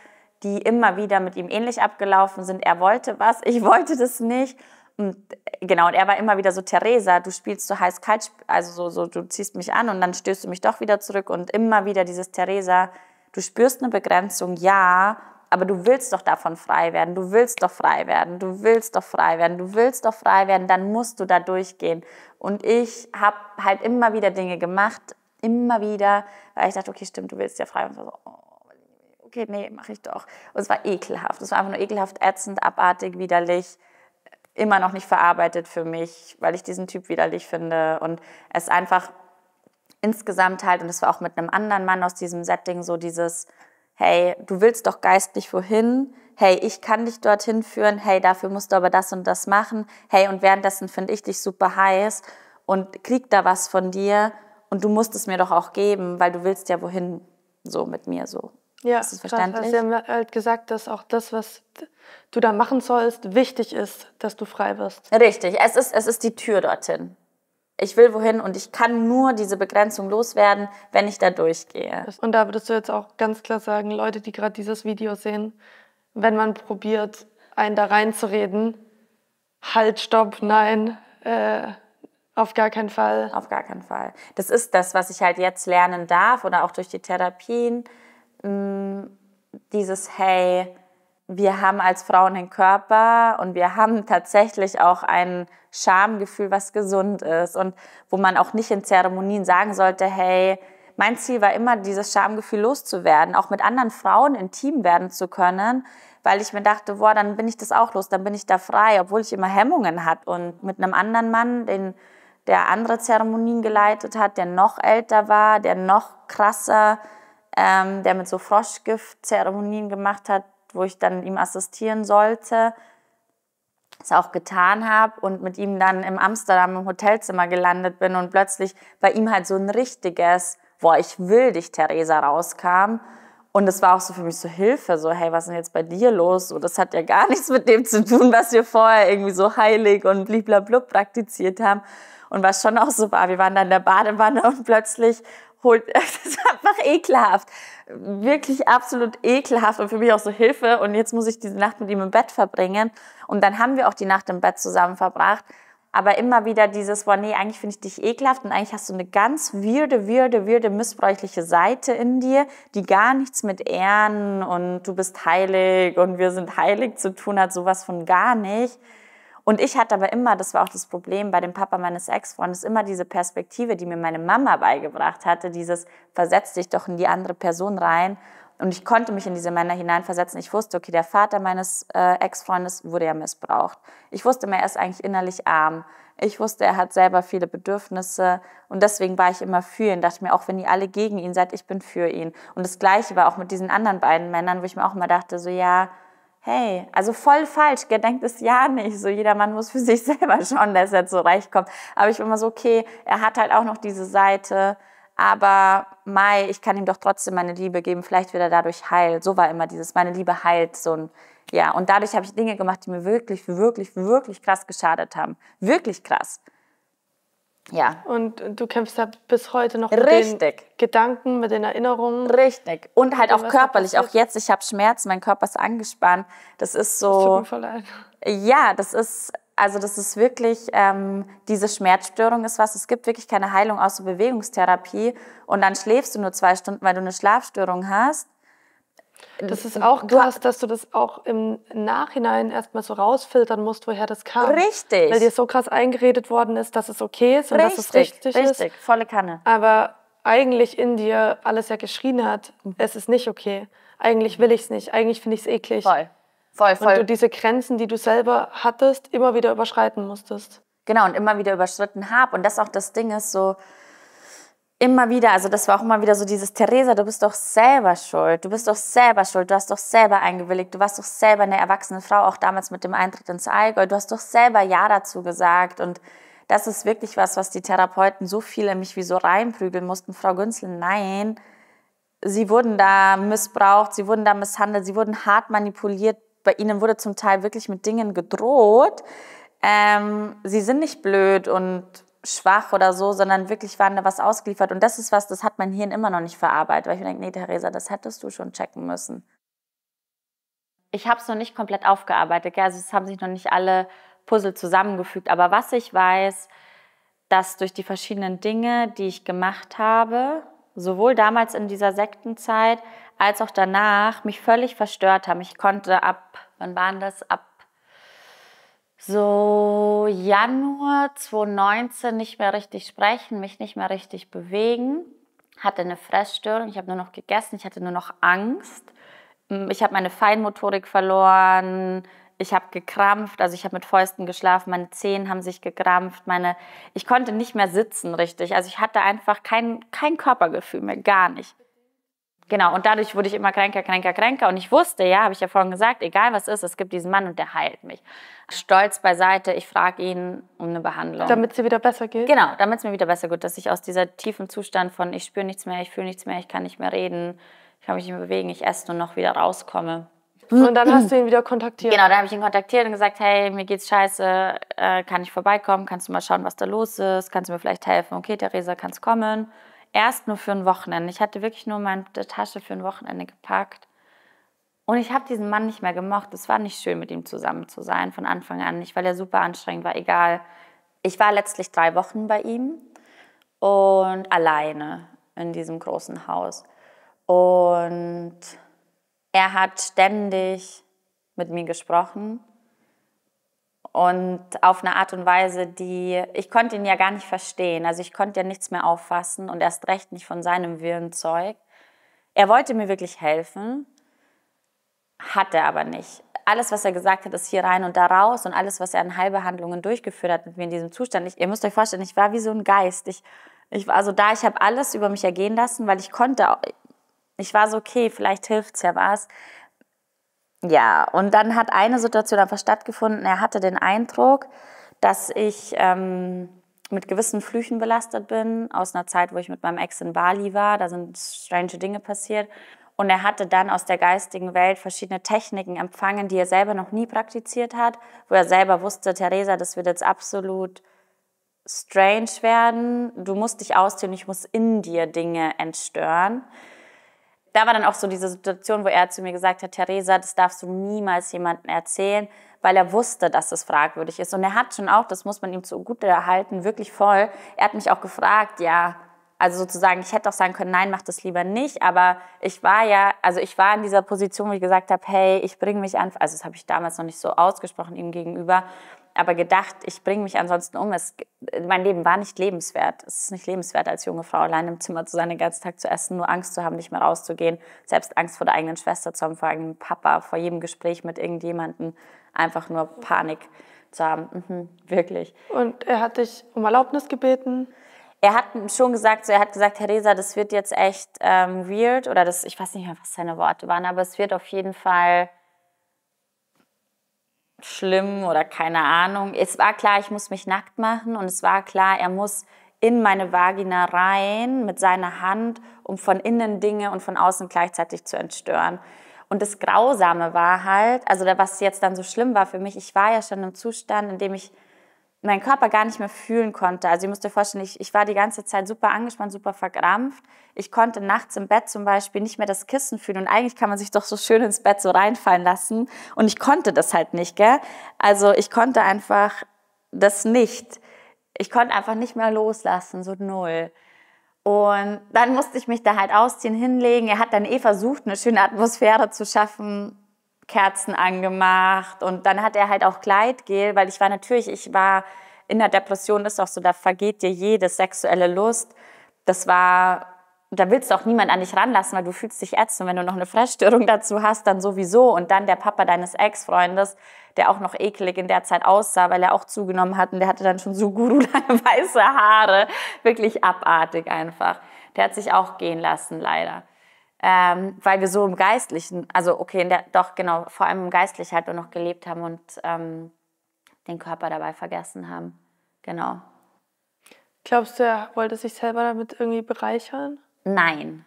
die immer wieder mit ihm ähnlich abgelaufen sind. Er wollte was, <laughs> ich wollte das nicht. Und genau, und er war immer wieder so, Theresa, du spielst so heiß-kalt, also so, so, du ziehst mich an und dann stößt du mich doch wieder zurück. Und immer wieder dieses, Theresa, du spürst eine Begrenzung, ja, aber du willst doch davon frei werden, du willst doch frei werden, du willst doch frei werden, du willst doch frei werden, dann musst du da durchgehen. Und ich habe halt immer wieder Dinge gemacht, immer wieder, weil ich dachte, okay, stimmt, du willst ja frei. Und so, oh, okay, nee, mache ich doch. Und es war ekelhaft, es war einfach nur ekelhaft, ätzend, abartig, widerlich immer noch nicht verarbeitet für mich, weil ich diesen Typ widerlich finde und es einfach insgesamt halt, und es war auch mit einem anderen Mann aus diesem Setting so dieses, hey, du willst doch geistlich wohin, hey, ich kann dich dorthin führen, hey, dafür musst du aber das und das machen, hey, und währenddessen finde ich dich super heiß und krieg da was von dir und du musst es mir doch auch geben, weil du willst ja wohin so mit mir so. Ja, ist das also verständlich? Grad, hast du halt gesagt, dass auch das, was du da machen sollst, wichtig ist, dass du frei wirst. Richtig, es ist, es ist die Tür dorthin ich will wohin und ich kann nur diese Begrenzung loswerden, wenn ich da durchgehe. Und da würdest du jetzt auch ganz klar sagen, Leute, die gerade dieses Video sehen, wenn man probiert, einen da reinzureden, halt, stopp, nein, äh, auf gar keinen Fall. Auf gar keinen Fall. Das ist das, was ich halt jetzt lernen darf oder auch durch die Therapien. Mm, dieses, hey, wir haben als Frauen den Körper und wir haben tatsächlich auch ein Schamgefühl, was gesund ist und wo man auch nicht in Zeremonien sagen sollte, hey, mein Ziel war immer, dieses Schamgefühl loszuwerden, auch mit anderen Frauen intim werden zu können, weil ich mir dachte, boah, dann bin ich das auch los, dann bin ich da frei, obwohl ich immer Hemmungen hatte. Und mit einem anderen Mann, den, der andere Zeremonien geleitet hat, der noch älter war, der noch krasser, ähm, der mit so Froschgift Zeremonien gemacht hat, wo ich dann ihm assistieren sollte, es auch getan habe und mit ihm dann im Amsterdam im Hotelzimmer gelandet bin und plötzlich bei ihm halt so ein richtiges, boah, ich will dich, Theresa, rauskam. Und es war auch so für mich so Hilfe, so, hey, was ist denn jetzt bei dir los? So, das hat ja gar <laughs> nichts mit dem zu tun, was wir vorher irgendwie so heilig und blablabla praktiziert haben. Und was schon auch so war, wir waren dann in der Badewanne und plötzlich holt, <laughs> das ist einfach ekelhaft. Wirklich absolut ekelhaft und für mich auch so Hilfe. Und jetzt muss ich diese Nacht mit ihm im Bett verbringen. Und dann haben wir auch die Nacht im Bett zusammen verbracht. Aber immer wieder dieses, boah, nee, eigentlich finde ich dich ekelhaft und eigentlich hast du eine ganz wirde, wirde, wirde, missbräuchliche Seite in dir, die gar nichts mit Ehren und du bist heilig und wir sind heilig zu tun hat, sowas von gar nicht. Und ich hatte aber immer, das war auch das Problem bei dem Papa meines Ex-Freundes, immer diese Perspektive, die mir meine Mama beigebracht hatte, dieses versetz dich doch in die andere Person rein. Und ich konnte mich in diese Männer hineinversetzen. Ich wusste, okay, der Vater meines äh, Ex-Freundes wurde ja missbraucht. Ich wusste, er ist eigentlich innerlich arm. Ich wusste, er hat selber viele Bedürfnisse. Und deswegen war ich immer für ihn. Dachte mir, auch wenn ihr alle gegen ihn seid, ich bin für ihn. Und das Gleiche war auch mit diesen anderen beiden Männern, wo ich mir auch mal dachte, so ja, hey, also voll falsch, gedenkt es ja nicht. So jeder Mann muss für sich <laughs> selber schauen, dass er zurechtkommt. Aber ich bin immer so, okay, er hat halt auch noch diese Seite. Aber Mai, ich kann ihm doch trotzdem meine Liebe geben, vielleicht wird er dadurch heil. So war immer dieses, meine Liebe heilt, so ein, ja. Und dadurch habe ich Dinge gemacht, die mir wirklich, wirklich, wirklich krass geschadet haben. Wirklich krass. Ja. Und du kämpfst ja bis heute noch mit den Gedanken, mit den Erinnerungen. Richtig. Und halt auch körperlich. Auch jetzt, ich habe Schmerzen, mein Körper ist angespannt. Das ist so. Das tut Ja, das ist, also das ist wirklich, ähm, diese Schmerzstörung ist was. Es gibt wirklich keine Heilung außer Bewegungstherapie. Und dann schläfst du nur zwei Stunden, weil du eine Schlafstörung hast. Das ist auch krass, dass du das auch im Nachhinein erstmal so rausfiltern musst, woher das kam. Richtig. Weil dir so krass eingeredet worden ist, dass es okay ist und richtig, dass es richtig, richtig ist. Richtig, volle Kanne. Aber eigentlich in dir alles ja geschrien hat, mhm. es ist nicht okay. Eigentlich will ich es nicht, eigentlich finde ich es eklig. Voll. Voll, voll. Und du diese Grenzen, die du selber hattest, immer wieder überschreiten musstest. Genau, und immer wieder überschritten habe. Und das auch das Ding ist so, immer wieder, also das war auch immer wieder so dieses, Theresa, du bist doch selber schuld, du bist doch selber schuld, du hast doch selber eingewilligt, du warst doch selber eine erwachsene Frau, auch damals mit dem Eintritt ins Allgäu, du hast doch selber Ja dazu gesagt und das ist wirklich was, was die Therapeuten so viele mich wie so reinprügeln mussten, Frau Günzel, nein, sie wurden da missbraucht, sie wurden da misshandelt, sie wurden hart manipuliert, bei ihnen wurde zum Teil wirklich mit Dingen gedroht, ähm, sie sind nicht blöd und schwach oder so, sondern wirklich waren da was ausgeliefert. Und das ist was, das hat mein Hirn immer noch nicht verarbeitet, weil ich mir denke, nee, Theresa, das hättest du schon checken müssen. Ich habe es noch nicht komplett aufgearbeitet, gell? also es haben sich noch nicht alle Puzzle zusammengefügt. Aber was ich weiß, dass durch die verschiedenen Dinge, die ich gemacht habe, sowohl damals in dieser Sektenzeit als auch danach, mich völlig verstört haben. Ich konnte ab, wann waren das? Ab so Januar 2019 nicht mehr richtig sprechen, mich nicht mehr richtig bewegen, hatte eine Fressstörung, ich habe nur noch gegessen, ich hatte nur noch Angst. Mm, ich habe meine Feinmotorik verloren, ich habe gekrampft, also ich habe mit Fäusten geschlafen, meine Zehen haben sich gekrampft, meine ich konnte nicht mehr sitzen richtig. Also ich hatte einfach kein kein Körpergefühl mehr, gar nicht. Genau, und dadurch wurde ich immer kränker, kränker, kränker. Und ich wusste, ja, habe ich ja vorhin gesagt, egal was ist, es gibt diesen Mann und der heilt mich. Stolz beiseite, ich frage ihn um eine Behandlung. Damit es mir wieder besser geht? Genau, damit es mir wieder besser geht, dass ich aus dieser tiefen Zustand von, ich spüre nichts mehr, ich fühle nichts mehr, ich kann nicht mehr reden, ich kann mich nicht mehr bewegen, ich esse nur noch, wieder rauskomme. Und dann hast du ihn wieder kontaktiert. Genau, dann habe ich ihn kontaktiert und gesagt, hey, mir geht's scheiße, äh, kann ich vorbeikommen, kannst du mal schauen, was da los ist, kannst du mir vielleicht helfen, okay, Theresa, kannst kommen erst nur für ein Wochenende. Ich hatte wirklich nur meine Tasche für ein Wochenende gepackt. Und ich habe diesen Mann nicht mehr gemocht. Es war nicht schön, mit ihm zusammen zu sein von Anfang an. Nicht, weil er super anstrengend war, egal. Ich war letztlich drei Wochen bei ihm und alleine in diesem großen Haus. Und er hat ständig mit mir gesprochen und auf eine Art und Weise, die ich konnte ihn ja gar nicht verstehen. Also ich konnte ja nichts mehr auffassen und erst recht nicht von seinem Willen Zeug. Er wollte mir wirklich helfen, hat er aber nicht. Alles, was er gesagt hat, ist hier rein und da raus und alles, was er an Heilbehandlungen durchgeführt hat mit mir in diesem Zustand. Ich, ihr müsst euch vorstellen, ich war wie so ein Geist. Ich, ich war so da, ich habe alles über mich ergehen lassen, weil ich konnte. Ich war so, okay, vielleicht hilft's ja was. Ja, und dann hat eine Situation einfach stattgefunden. Er hatte den Eindruck, dass ich ähm, mit gewissen Flüchen belastet bin, aus einer Zeit, wo ich mit meinem Ex in Bali war. Da sind strange Dinge passiert. Und er hatte dann aus der geistigen Welt verschiedene Techniken empfangen, die er selber noch nie praktiziert hat, wo er selber wusste, Theresa, das wird jetzt absolut strange werden. Du musst dich ausziehen, ich muss in dir Dinge entstören da war dann auch so diese Situation, wo er zu mir gesagt hat, Theresa, das darfst du niemals jemandem erzählen, weil er wusste, dass das fragwürdig ist. Und er hat schon auch, das muss man ihm zugute erhalten, wirklich voll. Er hat mich auch gefragt, ja, also sozusagen, ich hätte auch sagen können, nein, mach das lieber nicht, aber ich war ja, also ich war in dieser Position, wo ich gesagt habe, hey, ich bringe mich an, also das habe ich damals noch nicht so ausgesprochen ihm gegenüber, aber gedacht, ich bringe mich ansonsten um. Es, mein Leben war nicht lebenswert. Es ist nicht lebenswert, als junge Frau allein im Zimmer zu sein, den ganzen Tag zu essen, nur Angst zu haben, nicht mehr rauszugehen, selbst Angst vor der eigenen Schwester zu haben, vor eigenem Papa, vor jedem Gespräch mit irgendjemandem, einfach nur Panik zu haben. Mhm, wirklich. Und er hat dich um Erlaubnis gebeten? er hat schon gesagt, so er hat gesagt, Theresa, das wird jetzt echt ähm, weird oder das, ich weiß nicht mehr, was seine Worte waren, aber es wird auf jeden Fall schlimm oder keine Ahnung. Es war klar, ich muss mich nackt machen und es war klar, er muss in meine Vagina rein mit seiner Hand, um von innen Dinge und von außen gleichzeitig zu entstören. Und das Grausame war halt, also was jetzt dann so schlimm war für mich, ich war ja schon im Zustand, in dem ich meinen Körper gar nicht mehr fühlen konnte. Also ihr müsst euch vorstellen, ich, ich war die ganze Zeit super angespannt, super verkrampft. Ich konnte nachts im Bett zum Beispiel nicht mehr das Kissen fühlen. Und eigentlich kann man sich doch so schön ins Bett so reinfallen lassen. Und ich konnte das halt nicht, gell? Also ich konnte einfach das nicht. Ich konnte einfach nicht mehr loslassen, so null. Und dann musste ich mich da halt ausziehen, hinlegen. Er hat dann eh versucht, eine schöne Atmosphäre zu schaffen, Kerzen angemacht und dann hat er halt auch Gleitgel, weil ich war natürlich, ich war in der Depression, ist auch so, da vergeht dir jede sexuelle Lust. Das war, da willst du auch niemand an dich ranlassen, weil du fühlst dich ätzend. Und wenn du noch eine Fressstörung dazu hast, dann sowieso. Und dann der Papa deines Ex-Freundes, der auch noch ekelig in der Zeit aussah, weil er auch zugenommen hat und der hatte dann schon so guru-lange <laughs> weiße Haare. Wirklich abartig einfach. Der hat sich auch gehen lassen, leider ähm, weil wir so im Geistlichen, also okay, der, doch genau, vor allem im Geistlichen halt nur noch gelebt haben und ähm, den Körper dabei vergessen haben. Genau. Glaubst du, er wollte sich selber damit irgendwie bereichern? Nein.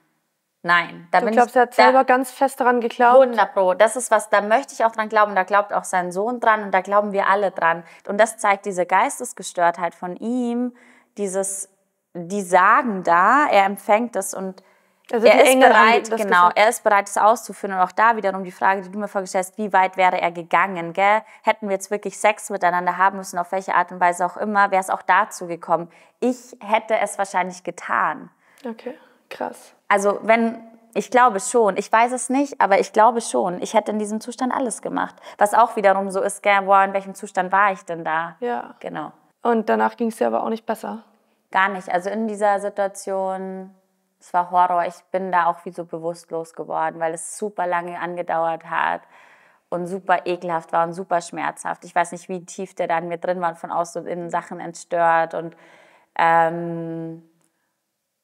Nein. Da du glaubst, ich, er hat selber ganz fest daran geglaubt? 100 Pro. Das ist was, da möchte ich auch dran glauben, da glaubt auch sein Sohn dran und da glauben wir alle dran. Und das zeigt diese Geistesgestörtheit von ihm, dieses, die sagen da, er empfängt es und also genau, er ist bereit, genau, er ist bereit, es auszuführen. Und auch da wiederum die Frage, die du mir vorgestellt hast, wie weit wäre er gegangen? Gell? Hätten wir jetzt wirklich Sex miteinander haben müssen, auf welche Art und Weise auch immer, wäre es auch dazu gekommen. Ich hätte es wahrscheinlich getan. Okay, krass. Also wenn, ich glaube schon, ich weiß es nicht, aber ich glaube schon, ich hätte in diesem Zustand alles gemacht. Was auch wiederum so ist, gell, boah, in welchem Zustand war ich denn da? Ja. Genau. Und danach ging es dir aber auch nicht besser? Gar nicht. Also in dieser Situation es war Horror. Ich bin da auch wie so bewusstlos geworden, weil es super lange angedauert hat und super ekelhaft war und super schmerzhaft. Ich weiß nicht, wie tief der dann mir drin war von außen und innen Sachen entstört und, ähm,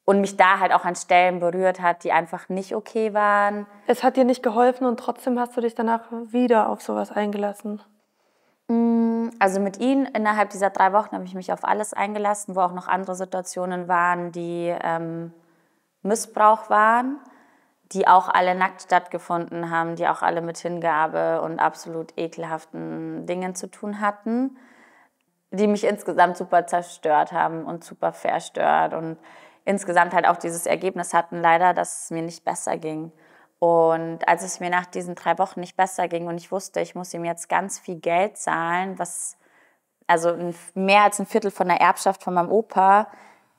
und mich da halt auch an Stellen berührt hat, die einfach nicht okay waren. Es hat dir nicht geholfen und trotzdem hast du dich danach wieder auf sowas eingelassen. Mm, also mit ihnen innerhalb dieser drei Wochen habe ich mich auf alles eingelassen, wo auch noch andere Situationen waren, die ähm, Missbrauch waren, die auch alle nackt stattgefunden haben, die auch alle mit Hingabe und absolut ekelhaften Dingen zu tun hatten, die mich insgesamt super zerstört haben und super verstört und insgesamt halt auch dieses Ergebnis hatten, leider, dass es mir nicht besser ging. Und als es mir nach diesen drei Wochen nicht besser ging und ich wusste, ich muss ihm jetzt ganz viel Geld zahlen, was also mehr als ein Viertel von der Erbschaft von meinem Opa,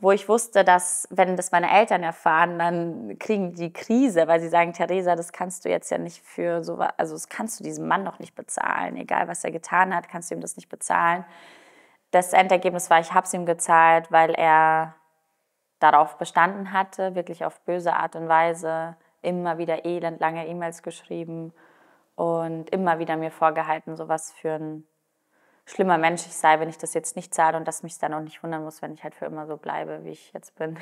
wo ich wusste, dass wenn das meine Eltern erfahren, dann kriegen die Krise, weil sie sagen, Theresa, das kannst du jetzt ja nicht für so, also das kannst du diesem Mann doch nicht bezahlen, egal was er getan hat, kannst du ihm das nicht bezahlen. Das Endergebnis war, ich habe es ihm gezahlt, weil er darauf bestanden hatte, wirklich auf böse Art und Weise, immer wieder elend lange E-Mails geschrieben und immer wieder mir vorgehalten, sowas für ein schlimmer Mensch ich sei, wenn ich das jetzt nicht zahle und dass mich dann auch nicht wundern muss, wenn ich halt für immer so bleibe, wie ich jetzt bin.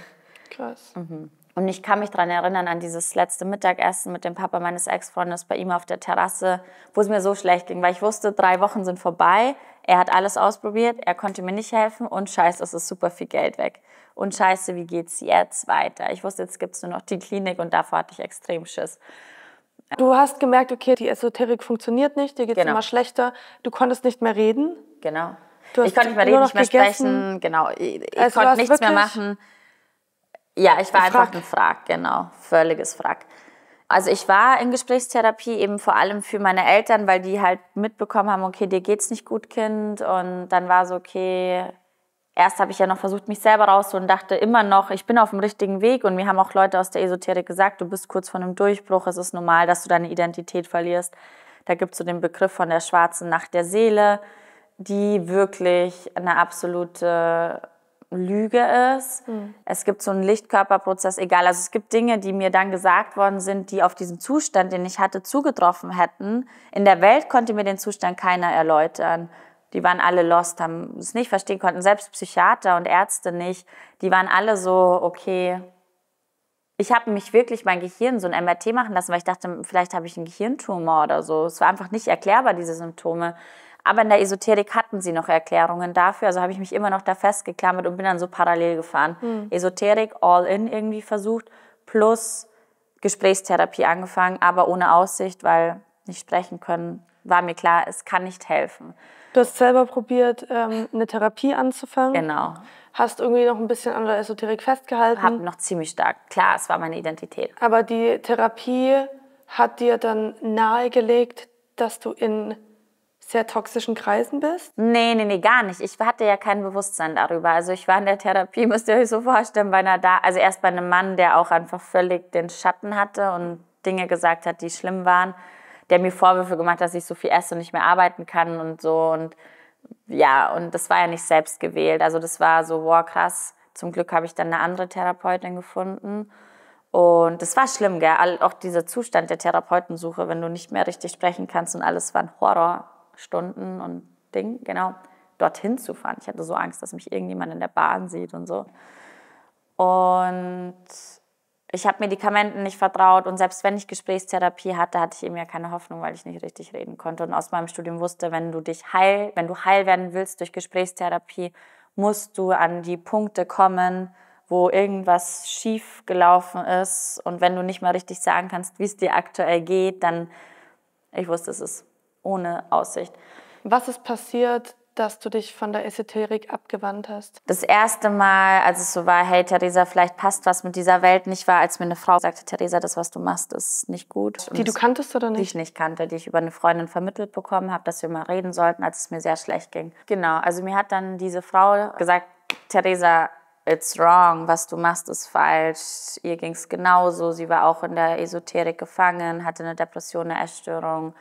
Krass. Mhm. Und ich kann mich daran erinnern, an dieses letzte Mittagessen mit dem Papa meines Ex-Freundes bei ihm auf der Terrasse, wo es mir so schlecht ging, weil ich wusste, drei Wochen sind vorbei, er hat alles ausprobiert, er konnte mir nicht helfen und scheiße, es ist super viel Geld weg. Und scheiße, wie geht's jetzt weiter? Ich wusste, jetzt gibt es nur noch die Klinik und davor hatte ich extrem Schiss. Du hast gemerkt, okay, die Esoterik funktioniert nicht, dir geht es genau. immer schlechter, du konntest nicht mehr reden. Genau. Du ich konnte nicht mehr reden, nicht mehr gegessen. sprechen, genau. Ich, ich also konnte nichts mehr machen. Ja, ich war ein einfach ein Frag, genau. Völliges Frag. Also ich war in Gesprächstherapie eben vor allem für meine Eltern, weil die halt mitbekommen haben, okay, dir geht's nicht gut, Kind. Und dann war so, okay, erst habe ich ja noch versucht, mich selber rauszuholen und dachte immer noch, ich bin auf dem richtigen Weg. Und mir haben auch Leute aus der Esoterik gesagt, du bist kurz vor einem Durchbruch, es ist normal, dass du deine Identität verlierst. Da gibt es so den Begriff von der schwarzen Nacht der Seele, die wirklich eine absolute Lüge ist. Mhm. Es gibt so einen Lichtkörperprozess, egal. Also es gibt Dinge, die mir dann gesagt worden sind, die auf diesen Zustand, den ich hatte, zugetroffen hätten. In der Welt konnte mir den Zustand keiner erläutern die waren alle lost, haben es nicht verstehen konnten. Selbst Psychiater und Ärzte nicht. Die waren alle so, okay. Ich habe mich wirklich mein Gehirn so ein MRT machen lassen, weil ich dachte, vielleicht habe ich einen Gehirntumor oder so. Es war einfach nicht erklärbar, diese Symptome. Aber in der Esoterik hatten sie noch Erklärungen dafür. Also habe ich mich immer noch da festgeklammert und bin dann so parallel gefahren. Hm. Esoterik, all in irgendwie versucht, plus Gesprächstherapie angefangen, aber ohne Aussicht, weil nicht sprechen können, war mir klar, es kann nicht helfen. Du hast selber probiert, ähm, eine Therapie anzufangen. Genau. Hast irgendwie noch ein bisschen an der Esoterik festgehalten. Hab noch ziemlich stark. Klar, es war meine Identität. Aber die Therapie hat dir dann nahegelegt, dass du in sehr toxischen Kreisen bist? Nee, nee, nee, gar nicht. Ich hatte ja kein Bewusstsein darüber. Also ich war in der Therapie, <laughs> müsst ihr euch so vorstellen, bei einer da also erst bei einem Mann, der auch einfach völlig den Schatten hatte und Dinge gesagt hat, die schlimm waren der mir Vorwürfe gemacht hat, dass ich so viel esse und nicht mehr arbeiten kann und so. Und ja, und das war ja nicht selbst gewählt. Also das war so, wow, krass. Zum Glück habe ich dann eine andere Therapeutin gefunden. Und das war schlimm, gell? Auch dieser Zustand der Therapeutensuche, wenn du nicht mehr richtig sprechen kannst und alles waren Horrorstunden und Ding, genau, dorthin zu fahren. Ich hatte so Angst, dass mich irgendjemand in der Bahn sieht und so. Und ich habe Medikamenten nicht vertraut und selbst wenn ich Gesprächstherapie hatte, hatte ich eben ja keine Hoffnung, weil ich nicht richtig reden konnte und aus meinem Studium wusste, wenn du dich heil, wenn du heil werden willst durch Gesprächstherapie, musst du an die Punkte kommen, wo irgendwas schief gelaufen ist und wenn du nicht mal richtig sagen kannst, wie es dir aktuell geht, dann ich wusste, es ist ohne Aussicht. Was ist passiert, dass du dich von der Esoterik abgewandt hast? Das erste Mal, als es so war, hey Theresa, vielleicht passt was mit dieser Welt nicht, war, als mir eine Frau sagte, Theresa, das, was du machst, ist nicht gut. Und die du kanntest oder nicht? Die ich nicht kannte, die ich über eine Freundin vermittelt bekommen habe, dass wir mal reden sollten, als es mir sehr schlecht ging. Genau, also mir hat dann diese Frau gesagt, Theresa, it's wrong, was du machst, ist falsch. Ihr ging es genauso. Sie war auch in der Esoterik gefangen, hatte eine Depression, eine Essstörung.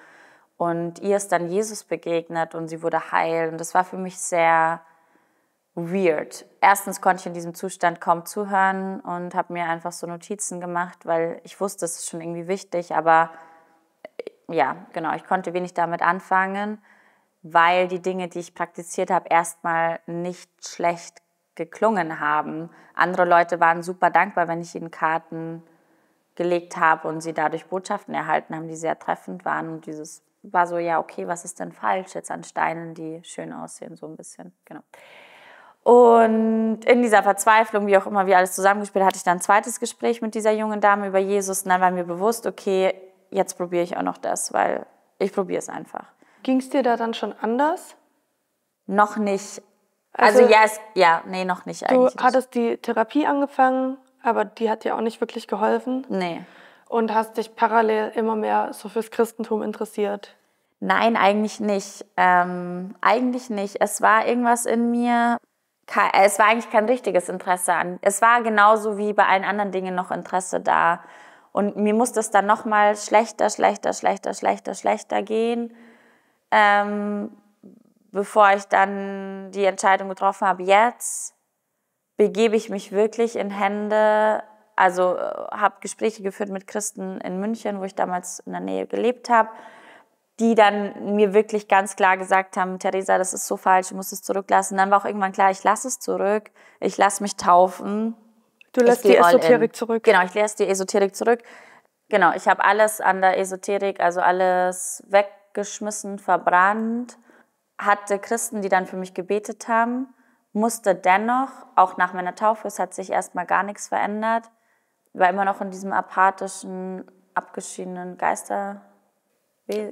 Und ihr ist dann Jesus begegnet und sie wurde heil. Und das war für mich sehr weird. Erstens konnte ich in diesem Zustand kaum zuhören und habe mir einfach so Notizen gemacht, weil ich wusste, es ist schon irgendwie wichtig, aber äh, ja, genau, ich konnte wenig damit anfangen, weil die Dinge, die ich praktiziert habe, erstmal nicht schlecht geklungen haben. Andere Leute waren super dankbar, wenn ich ihnen Karten gelegt habe und sie dadurch Botschaften erhalten haben, die sehr treffend waren und dieses war so, ja, okay, was ist denn falsch jetzt an Steinen, die schön aussehen, so ein bisschen, genau. Und in dieser Verzweiflung, wie auch immer wie alles zusammengespielt, hatte ich dann ein zweites Gespräch mit dieser jungen Dame über Jesus. Und dann war mir bewusst, okay, jetzt probiere ich auch noch das, weil ich probiere es einfach. Ging es dir da dann schon anders? Noch nicht. Also, also ja, es, ja, nee, noch nicht eigentlich. Du hattest die Therapie angefangen, aber die hat dir auch nicht wirklich geholfen? Nee und hast dich parallel immer mehr so fürs Christentum interessiert? Nein, eigentlich nicht. Ähm, eigentlich nicht. Es war irgendwas in mir, äh, es war eigentlich kein richtiges Interesse an. Es war genauso wie bei allen anderen Dingen noch Interesse da. Und mir musste es dann nochmal schlechter, schlechter, schlechter, schlechter, schlechter gehen, ähm, bevor ich dann die Entscheidung getroffen habe, jetzt begebe ich mich wirklich in Hände also äh, habe Gespräche geführt mit Christen in München, wo ich damals in der Nähe gelebt habe, die dann mir wirklich ganz klar gesagt haben, Theresa, das ist so falsch, du musst es zurücklassen. Dann war auch irgendwann klar, ich lasse es zurück, ich lasse mich taufen. Du lässt genau, die Esoterik zurück. Genau, ich lasse die Esoterik zurück. Genau, ich habe alles an der Esoterik, also alles weggeschmissen, verbrannt. Hatte Christen, die dann für mich gebetet haben, musste dennoch, auch nach meiner Taufe, es hat sich erstmal gar nichts verändert, war immer noch in diesem apathischen, abgeschiedenen Geister.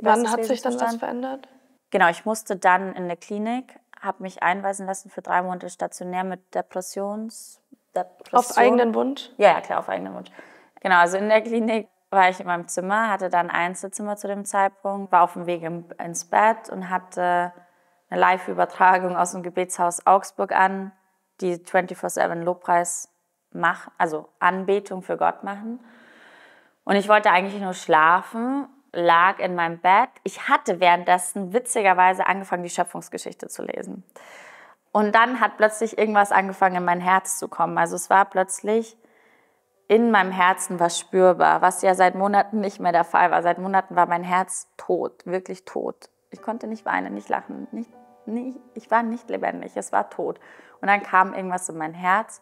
Wann hat sich dann was verändert? Genau, ich musste dann in der Klinik, habe mich einweisen lassen für drei Monate stationär mit Depressions. Depression. Auf eigenen Wunsch? Ja, ja, klar, auf eigenen Wunsch. Genau, also in der Klinik war ich in meinem Zimmer, hatte dann Einzelzimmer zu dem Zeitpunkt, war auf dem Weg ins Bett und hatte eine Live-Übertragung aus dem Gebetshaus Augsburg an, die 24-7 Lobpreis machen, also Anbetung für Gott machen. Und ich wollte eigentlich nur schlafen, lag in meinem Bett. Ich hatte währenddessen witzigerweise angefangen, die Schöpfungsgeschichte zu lesen. Und dann hat plötzlich irgendwas angefangen, in mein Herz zu kommen. Also es war plötzlich in meinem Herzen was spürbar, was ja seit Monaten nicht mehr der Fall war. Seit Monaten war mein Herz tot, wirklich tot. Ich konnte nicht weinen, nicht lachen, nicht, nicht, ich war nicht lebendig, es war tot. Und dann kam irgendwas in mein Herz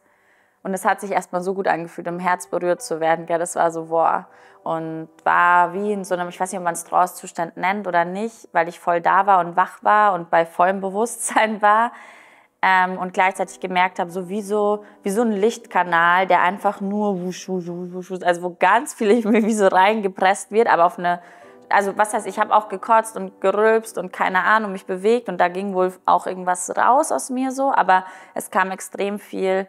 und es hat sich erstmal so gut angefühlt, im Herz berührt zu werden. Gell? Das war so, boah. Und war wie in so einem, ich weiß nicht, ob man es Trance-Zustand nennt oder nicht, weil ich voll da war und wach war und bei vollem <laughs> Bewusstsein war. Ähm, und gleichzeitig gemerkt habe, so wie, so wie so ein Lichtkanal, der einfach nur wusch, wusch, wusch, wusch, also wo ganz viel <laughs> wie so reingepresst wird, aber auf eine, also was heißt, ich habe auch gekotzt und gerülpst und keine Ahnung, mich bewegt und da ging wohl auch irgendwas raus aus mir so, aber es kam extrem viel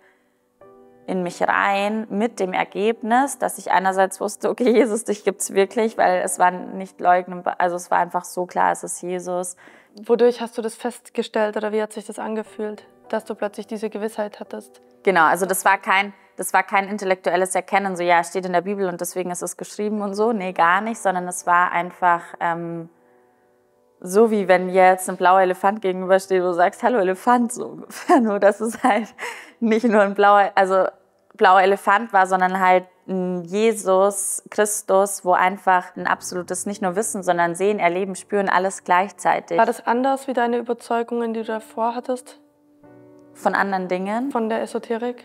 in mich rein mit dem Ergebnis, dass ich einerseits wusste, okay, Jesus, dich gibt's wirklich, weil es war nicht leugnend, also es war einfach so klar, es ist Jesus. Wodurch hast du das festgestellt oder wie hat sich das angefühlt, dass du plötzlich diese Gewissheit hattest? Genau, also das war kein das war kein intellektuelles Erkennen, so ja, steht in der Bibel und deswegen ist es geschrieben und so, nee, gar nicht, sondern es war einfach ähm, so wie wenn jetzt ein blauer Elefant gegenübersteht, wo du sagst, hallo Elefant, so ungefähr. <laughs> Nur, dass es halt nicht nur ein blauer, also blauer Elefant war, sondern halt ein Jesus, Christus, wo einfach ein absolutes nicht nur Wissen, sondern Sehen, Erleben, Spüren, alles gleichzeitig. War das anders wie deine Überzeugungen, die du davor hattest? Von anderen Dingen? Von der Esoterik?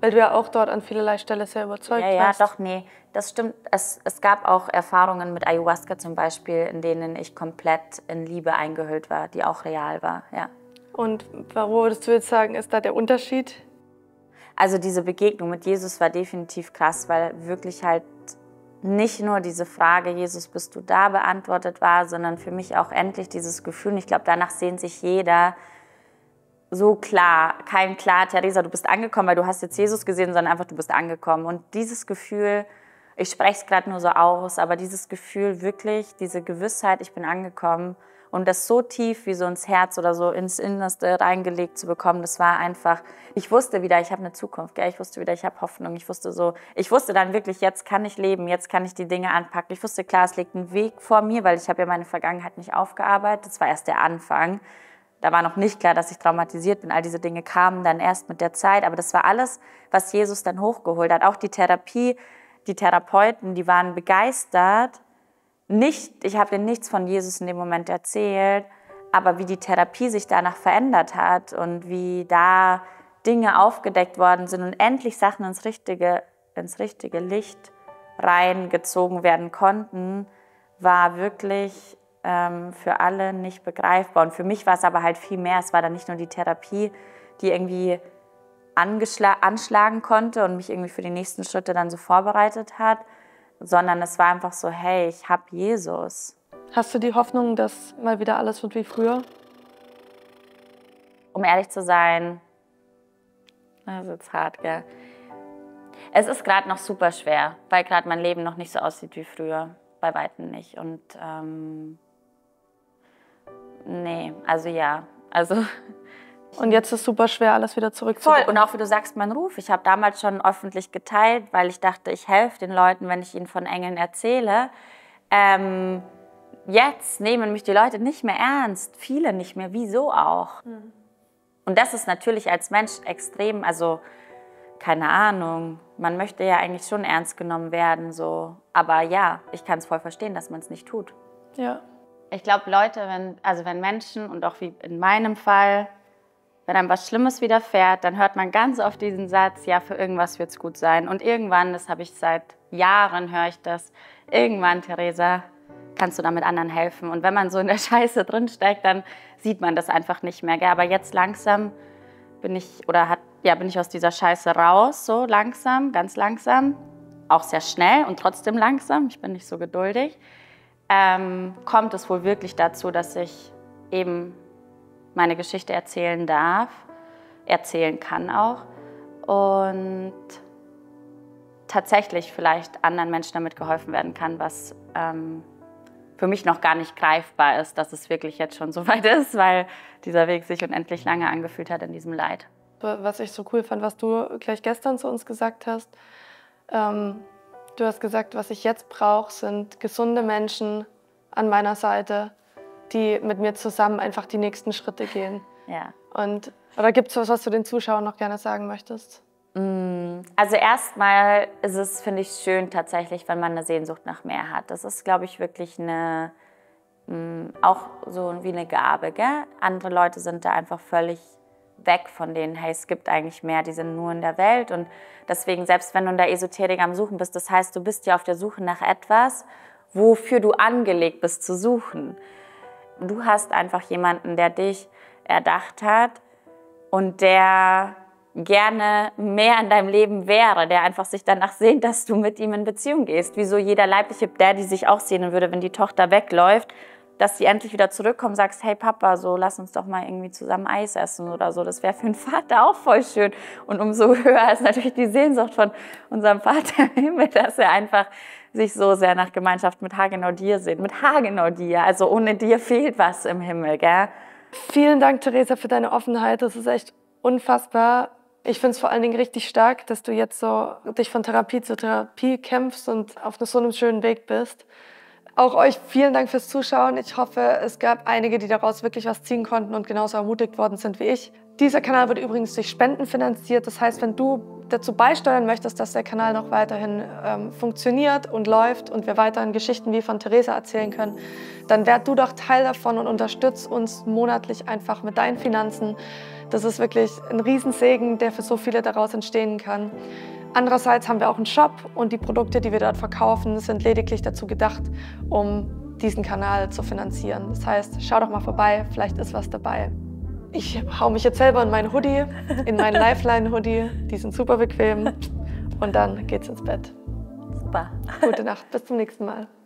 Weil du ja auch dort an vielerlei Stelle sehr überzeugt warst. Ja, ja, warst. doch, nee. Das stimmt. Es, es gab auch Erfahrungen mit Ayahuasca zum Beispiel, in denen ich komplett in Liebe eingehüllt war, die auch real war, ja. Und warum würdest du jetzt sagen, ist da der Unterschied? Also diese Begegnung mit Jesus war definitiv krass, weil wirklich halt nicht nur diese Frage, Jesus, bist du da, beantwortet war, sondern für mich auch endlich dieses Gefühl. Und ich glaube, danach sehnt sich jeder so klar, kein klar, Theresa, du bist angekommen, weil du hast jetzt Jesus gesehen, sondern einfach, du bist angekommen. Und dieses Gefühl, ich spreche es gerade nur so aus, aber dieses Gefühl wirklich, diese Gewissheit, ich bin angekommen und das so tief wie so ins Herz oder so ins Innerste reingelegt zu bekommen, das war einfach, ich wusste wieder, ich habe eine Zukunft, gell? ich wusste wieder, ich habe Hoffnung, ich wusste so, ich wusste dann wirklich, jetzt kann ich leben, jetzt kann ich die Dinge anpacken. Ich wusste, klar, es liegt ein Weg vor mir, weil ich habe ja meine Vergangenheit nicht aufgearbeitet, das war erst der Anfang. Da war noch nicht klar, dass ich traumatisiert bin. All diese Dinge kamen dann erst mit der Zeit. Aber das war alles, was Jesus dann hochgeholt hat. Auch die Therapie, die Therapeuten, die waren begeistert. Nicht, ich habe denen nichts von Jesus in dem Moment erzählt, aber wie die Therapie sich danach verändert hat und wie da Dinge aufgedeckt worden sind und endlich Sachen ins richtige, ins richtige Licht reingezogen werden konnten, war wirklich ähm, für alle nicht begreifbar. Und für mich war es aber halt viel mehr. Es war dann nicht nur die Therapie, die irgendwie anschlagen konnte und mich irgendwie für die nächsten Schritte dann so vorbereitet hat, sondern es war einfach so, hey, ich habe Jesus. Hast du die Hoffnung, dass mal wieder alles wird wie früher? Um ehrlich zu sein, das ist jetzt hart, gell? Es ist gerade noch super schwer, weil gerade mein Leben noch nicht so aussieht wie früher. Bei Weitem nicht. Und ähm, nee, also ja. Also <laughs> Und jetzt ist super schwer, alles wieder zurückzuholen. Voll. Und auch wie du sagst, mein Ruf. Ich habe damals schon öffentlich geteilt, weil ich dachte, ich helfe den Leuten, wenn ich ihnen von Engeln erzähle. Ähm, jetzt nehmen mich die Leute nicht mehr ernst. Viele nicht mehr. Wieso auch? Mhm. Und das ist natürlich als Mensch extrem, also keine Ahnung. Man möchte ja eigentlich schon ernst genommen werden, so. Aber ja, ich kann es voll verstehen, dass man es nicht tut. Ja. Ich glaube, Leute, wenn, also wenn Menschen und auch wie in meinem Fall wenn einem was Schlimmes widerfährt, dann hört man ganz oft diesen Satz, ja, für irgendwas wird es gut sein. Und irgendwann, das habe ich seit Jahren, höre ich das, irgendwann, Theresa, kannst du damit anderen helfen. Und wenn man so in der <laughs> Scheiße drinsteckt, dann sieht man das einfach nicht mehr. Gell? Aber jetzt langsam bin ich, oder hat, ja, bin ich aus dieser Scheiße raus, so langsam, ganz langsam, auch sehr schnell und trotzdem langsam, ich bin nicht so geduldig, ähm, kommt es wohl wirklich dazu, dass ich eben meine Geschichte erzählen darf, erzählen kann auch und tatsächlich vielleicht anderen Menschen damit geholfen werden kann, was ähm, für mich noch gar nicht greifbar ist, dass es wirklich jetzt schon so <laughs> weit ist, weil dieser Weg sich unendlich lange angefühlt hat in diesem Leid. Was ich so cool fand, was du gleich gestern zu uns gesagt hast, ähm, du hast gesagt, was ich jetzt brauche, sind gesunde Menschen an meiner Seite, die mit mir zusammen einfach die nächsten Schritte gehen. Ja. Und, oder gibt es was, was du den Zuschauern noch gerne sagen möchtest? Mm, also erstmal ist es, finde ich, schön tatsächlich, wenn man eine Sehnsucht nach mehr hat. Das ist, glaube ich, wirklich eine, mm, auch so wie eine Gabe. Gell? Andere Leute sind da einfach völlig weg von denen, hey, es gibt eigentlich mehr, die sind nur in der Welt. Und deswegen, selbst wenn du in der Esoterik am Suchen bist, das heißt, du bist ja auf der Suche nach etwas, wofür du angelegt bist zu suchen. Du hast einfach jemanden, der dich erdacht hat und der gerne mehr in deinem Leben wäre, der einfach sich danach sehnt, dass du mit ihm in Beziehung gehst. Wieso jeder leibliche Daddy sich auch sehnen würde, wenn die Tochter wegläuft, dass sie endlich wieder zurückkommt und sagst, hey Papa, so lass uns doch mal irgendwie zusammen Eis essen oder so. Das wäre für einen Vater auch voll schön. Und umso <laughs> höher ist natürlich die Sehnsucht von unserem Vater im Himmel, dass er einfach sich so sehr nach Gemeinschaft mit Hagenau dir sehen. Mit Hagenau dir, also ohne dir fehlt was im Himmel, gell? Vielen Dank, Theresa, für deine Offenheit. Das ist echt unfassbar. Ich finde es vor allen Dingen richtig stark, dass du jetzt so dich von Therapie zu Therapie kämpfst und auf so einem schönen Weg bist. Auch euch vielen Dank fürs Zuschauen. Ich hoffe, es gab einige, die daraus wirklich was ziehen konnten und genauso ermutigt worden sind wie ich. Dieser Kanal wird übrigens durch Spenden finanziert. Das heißt, wenn du dazu beisteuern möchtest, dass der Kanal noch weiterhin ähm, funktioniert und läuft und wir weiterhin Geschichten wie von Theresa erzählen können, dann werd du doch Teil davon und unterstütz uns monatlich einfach mit deinen Finanzen. Das ist wirklich ein Riesensegen, der für so viele daraus entstehen kann. Andererseits haben wir auch einen Shop und die Produkte, die wir dort verkaufen, sind lediglich dazu gedacht, um diesen Kanal zu finanzieren. Das heißt, schau doch mal vorbei, vielleicht ist was dabei. Ich hau mich jetzt selber in meinen Hoodie, in meinen <laughs> Lifeline-Hoodie. Die sind super bequem. Und dann geht's ins Bett. Super. Gute Nacht. Bis zum nächsten Mal.